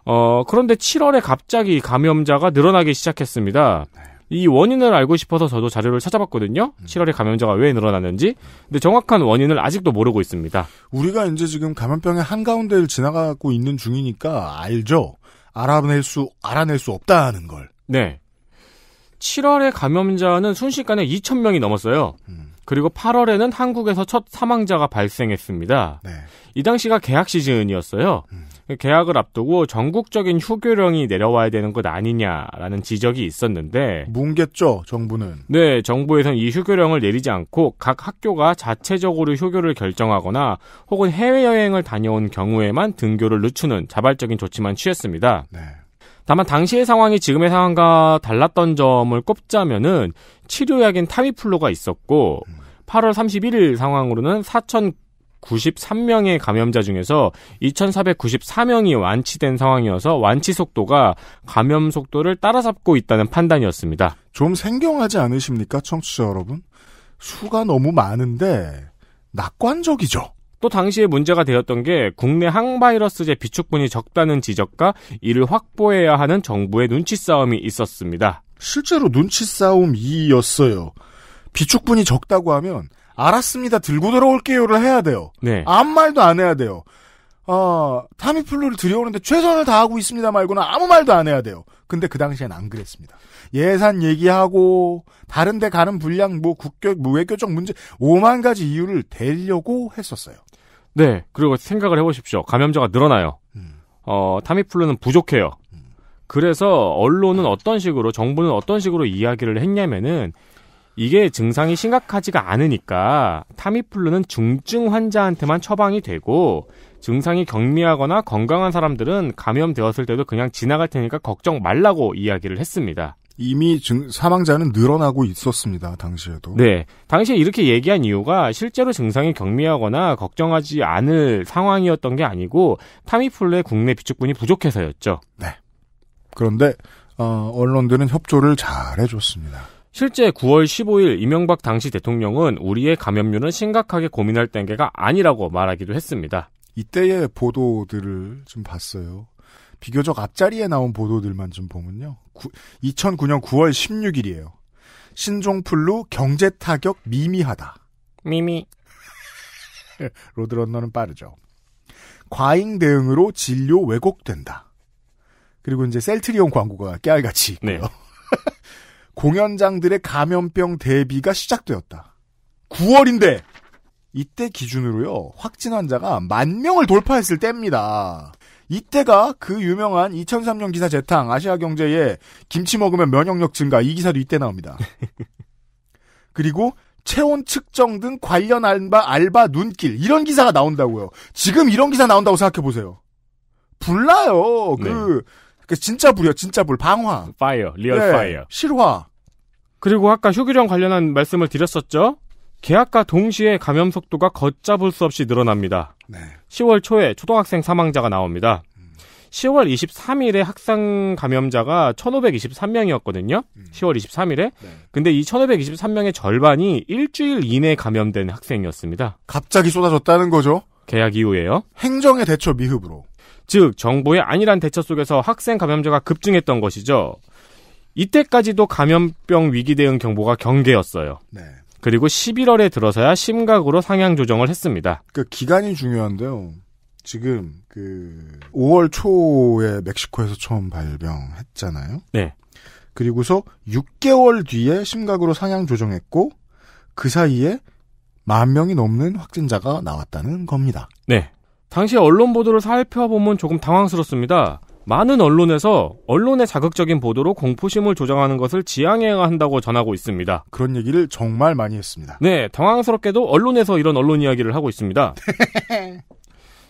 어, 그런데 7월에 갑자기 감염자가 늘어나기 시작했습니다. 네. 이 원인을 알고 싶어서 저도 자료를 찾아봤거든요. 7월에 음. 감염자가 왜 늘어났는지. 근데 정확한 원인을 아직도 모르고 있습니다. 우리가 이제 지금 감염병의 한가운데를 지나가고 있는 중이니까 알죠. 알아낼 수 알아낼 수 없다는 걸. 네. 7월에 감염자는 순식간에 2천명이 넘었어요. 음. 그리고 8월에는 한국에서 첫 사망자가 발생했습니다. 네. 이 당시가 개학 시즌이었어요. 음. 개학을 앞두고 전국적인 휴교령이 내려와야 되는 것 아니냐라는 지적이 있었는데 뭉갰죠 정부는. 네, 정부에서는이 휴교령을 내리지 않고 각 학교가 자체적으로 휴교를 결정하거나 혹은 해외 여행을 다녀온 경우에만 등교를 늦추는 자발적인 조치만 취했습니다. 네. 다만 당시의 상황이 지금의 상황과 달랐던 점을 꼽자면은 치료약인 타미플루가 있었고 8월 31일 상황으로는 4,093명의 감염자 중에서 2,494명이 완치된 상황이어서 완치 속도가 감염 속도를 따라잡고 있다는 판단이었습니다. 좀 생경하지 않으십니까, 청취자 여러분? 수가 너무 많은데 낙관적이죠. 또 당시에 문제가 되었던 게 국내 항바이러스제 비축분이 적다는 지적과 이를 확보해야 하는 정부의 눈치 싸움이 있었습니다. 실제로 눈치 싸움이었어요. 비축분이 적다고 하면 알았습니다. 들고 들어올게요를 해야 돼요. 네. 아무 말도 안 해야 돼요. 어, 타미플루를 들여오는데 최선을 다하고 있습니다 말고는 아무 말도 안 해야 돼요. 근데 그 당시엔 안 그랬습니다. 예산 얘기하고 다른 데 가는 분량 뭐 국격 뭐 외교적 문제 5만 가지 이유를 대려고 했었어요. 네. 그리고 생각을 해보십시오. 감염자가 늘어나요. 음. 어, 타미플루는 부족해요. 음. 그래서 언론은 어떤 식으로, 정부는 어떤 식으로 이야기를 했냐면은 이게 증상이 심각하지가 않으니까 타미플루는 중증 환자한테만 처방이 되고 증상이 경미하거나 건강한 사람들은 감염되었을 때도 그냥 지나갈 테니까 걱정 말라고 이야기를 했습니다. 이미 증, 사망자는 늘어나고 있었습니다. 당시에도. 네. 당시에 이렇게 얘기한 이유가 실제로 증상이 경미하거나 걱정하지 않을 상황이었던 게 아니고 타미플레 국내 비축분이 부족해서였죠. 네. 그런데 어, 언론들은 협조를 잘 해줬습니다. 실제 9월 15일 이명박 당시 대통령은 우리의 감염률은 심각하게 고민할 단계가 아니라고 말하기도 했습니다. 이때의 보도들을 좀 봤어요. 비교적 앞자리에 나온 보도들만 좀 보면요. 2009년 9월 16일이에요. 신종플루 경제 타격 미미하다. 미미. (laughs) 로드런너는 빠르죠. 과잉 대응으로 진료 왜곡된다. 그리고 이제 셀트리온 광고가 깨알같이 있고요. 네. (laughs) 공연장들의 감염병 대비가 시작되었다. 9월인데 이때 기준으로요 확진 환자가 만 명을 돌파했을 때입니다. 이때가 그 유명한 2003년 기사 재탕 아시아경제에 김치 먹으면 면역력 증가 이 기사도 이때 나옵니다. (laughs) 그리고 체온 측정 등 관련 알바, 알바 눈길 이런 기사가 나온다고요. 지금 이런 기사 나온다고 생각해 보세요. 불나요. 그, 네. 그 진짜 불이요. 진짜 불. 방화. 파이어. 리얼 파이어. 실화. 그리고 아까 휴교령 관련한 말씀을 드렸었죠. 계약과 동시에 감염 속도가 걷잡을 수 없이 늘어납니다. 네. 10월 초에 초등학생 사망자가 나옵니다. 음. 10월 23일에 학생 감염자가 1,523명이었거든요. 음. 10월 23일에. 네. 근데 이 1,523명의 절반이 일주일 이내 감염된 학생이었습니다. 갑자기 쏟아졌다는 거죠? 계약 이후에요. 행정의 대처 미흡으로. 즉, 정부의 안일한 대처 속에서 학생 감염자가 급증했던 것이죠. 이때까지도 감염병 위기 대응 경보가 경계였어요. 네. 그리고 11월에 들어서야 심각으로 상향 조정을 했습니다. 그 기간이 중요한데요. 지금 그 5월 초에 멕시코에서 처음 발병했잖아요. 네. 그리고서 6개월 뒤에 심각으로 상향 조정했고 그 사이에 만 명이 넘는 확진자가 나왔다는 겁니다. 네. 당시 언론 보도를 살펴보면 조금 당황스럽습니다. 많은 언론에서 언론의 자극적인 보도로 공포심을 조장하는 것을 지양해야 한다고 전하고 있습니다. 그런 얘기를 정말 많이 했습니다. 네, 당황스럽게도 언론에서 이런 언론 이야기를 하고 있습니다. (laughs)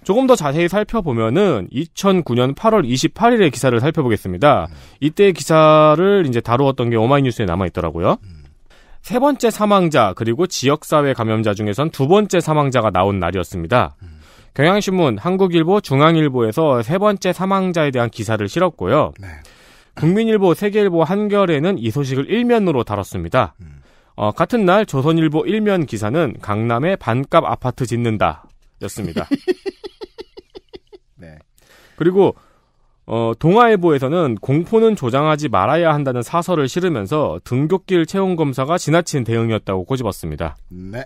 조금 더 자세히 살펴보면은 2009년 8월 28일의 기사를 살펴보겠습니다. 이때 기사를 이제 다루었던 게 오마이뉴스에 남아 있더라고요. 음. 세 번째 사망자 그리고 지역사회 감염자 중에선 두 번째 사망자가 나온 날이었습니다. 음. 경향신문, 한국일보, 중앙일보에서 세 번째 사망자에 대한 기사를 실었고요. 네. 국민일보, 세계일보, 한겨레는 이 소식을 일면으로 다뤘습니다. 음. 어, 같은 날 조선일보 일면 기사는 강남에 반값 아파트 짓는다 였습니다. (laughs) 네. 그리고 어, 동아일보에서는 공포는 조장하지 말아야 한다는 사설을 실으면서 등굣길 채용 검사가 지나친 대응이었다고 꼬집었습니다. 네.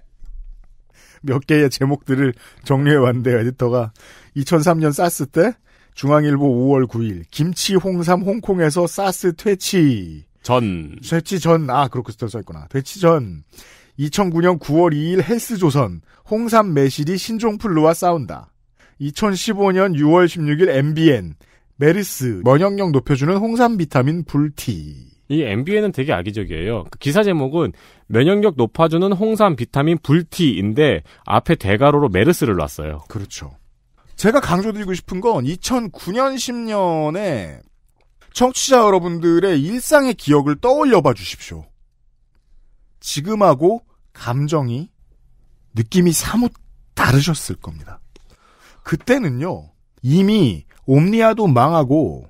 몇 개의 제목들을 정리해왔는데 에디터가 2003년 사스 때 중앙일보 5월 9일 김치 홍삼 홍콩에서 사스 퇴치 전 퇴치 전 아 그렇게 써있구나 퇴치 전 2009년 9월 2일 헬스조선 홍삼 매실이 신종플루와 싸운다 2015년 6월 16일 MBN 메르스 면역력 높여주는 홍삼 비타민 불티 이 MBN은 되게 악의적이에요. 그 기사 제목은 면역력 높아주는 홍삼 비타민 불티인데 앞에 대가로로 메르스를 놨어요. 그렇죠. 제가 강조드리고 싶은 건 2009년 10년에 청취자 여러분들의 일상의 기억을 떠올려 봐 주십시오. 지금하고 감정이 느낌이 사뭇 다르셨을 겁니다. 그때는요, 이미 옴니아도 망하고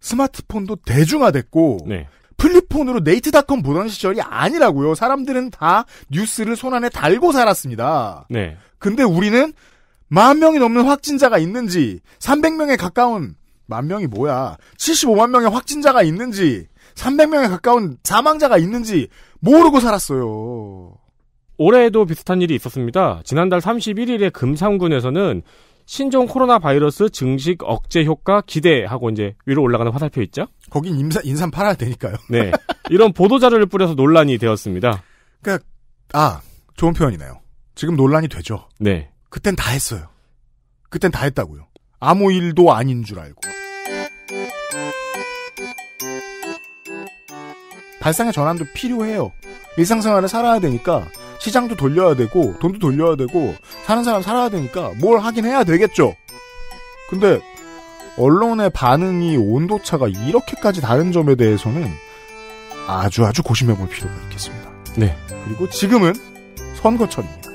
스마트폰도 대중화됐고 네. 플립폰으로 네이트닷컴 보던 시절이 아니라고요. 사람들은 다 뉴스를 손안에 달고 살았습니다. 네. 근데 우리는 만 명이 넘는 확진자가 있는지, 300명에 가까운 만 명이 뭐야? 75만 명의 확진자가 있는지, 300명에 가까운 사망자가 있는지 모르고 살았어요. 올해에도 비슷한 일이 있었습니다. 지난달 31일에 금산군에서는 신종 코로나 바이러스 증식 억제 효과 기대하고 이제 위로 올라가는 화살표 있죠? 거긴 인삼 인산 팔아야 되니까요. 네. 이런 보도자료를 뿌려서 논란이 되었습니다. 그니까, 아, 좋은 표현이네요. 지금 논란이 되죠? 네. 그땐 다 했어요. 그땐 다 했다고요. 아무 일도 아닌 줄 알고. 발상의 전환도 필요해요. 일상생활을 살아야 되니까 시장도 돌려야 되고 돈도 돌려야 되고 사는 사람 살아야 되니까 뭘 하긴 해야 되겠죠. 근데 언론의 반응이 온도차가 이렇게까지 다른 점에 대해서는 아주 아주 고심해 볼 필요가 있겠습니다. 네. 그리고 지금은 선거철입니다.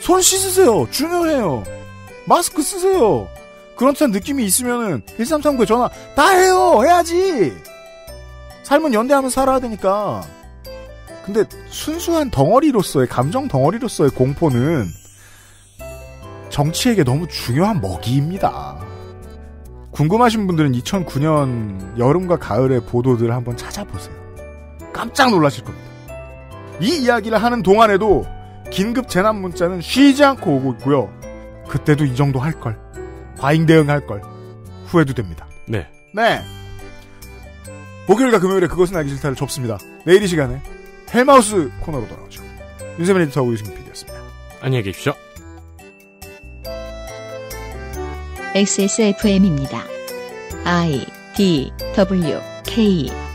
손 씻으세요. 중요해요. 마스크 쓰세요. 그런 듯한 느낌이 있으면은 1339에 전화 다 해요. 해야지. 삶은 연대하면서 살아야 되니까. 근데 순수한 덩어리로서의 감정 덩어리로서의 공포는 정치에게 너무 중요한 먹이입니다. 궁금하신 분들은 2009년 여름과 가을의 보도들을 한번 찾아보세요. 깜짝 놀라실 겁니다. 이 이야기를 하는 동안에도 긴급 재난 문자는 쉬지 않고 오고 있고요. 그때도 이 정도 할 걸. 과잉 대응할 걸. 후회도 됩니다. 네. 네. 목요일과 금요일에 그것은 알기 싫다를 접습니다. 내일 이 시간에 헬마우스 코너로 돌아오죠. 윤세민 에디터하고 유승민 PD였습니다. 안녕히 계십시오. XSFM입니다. I D W K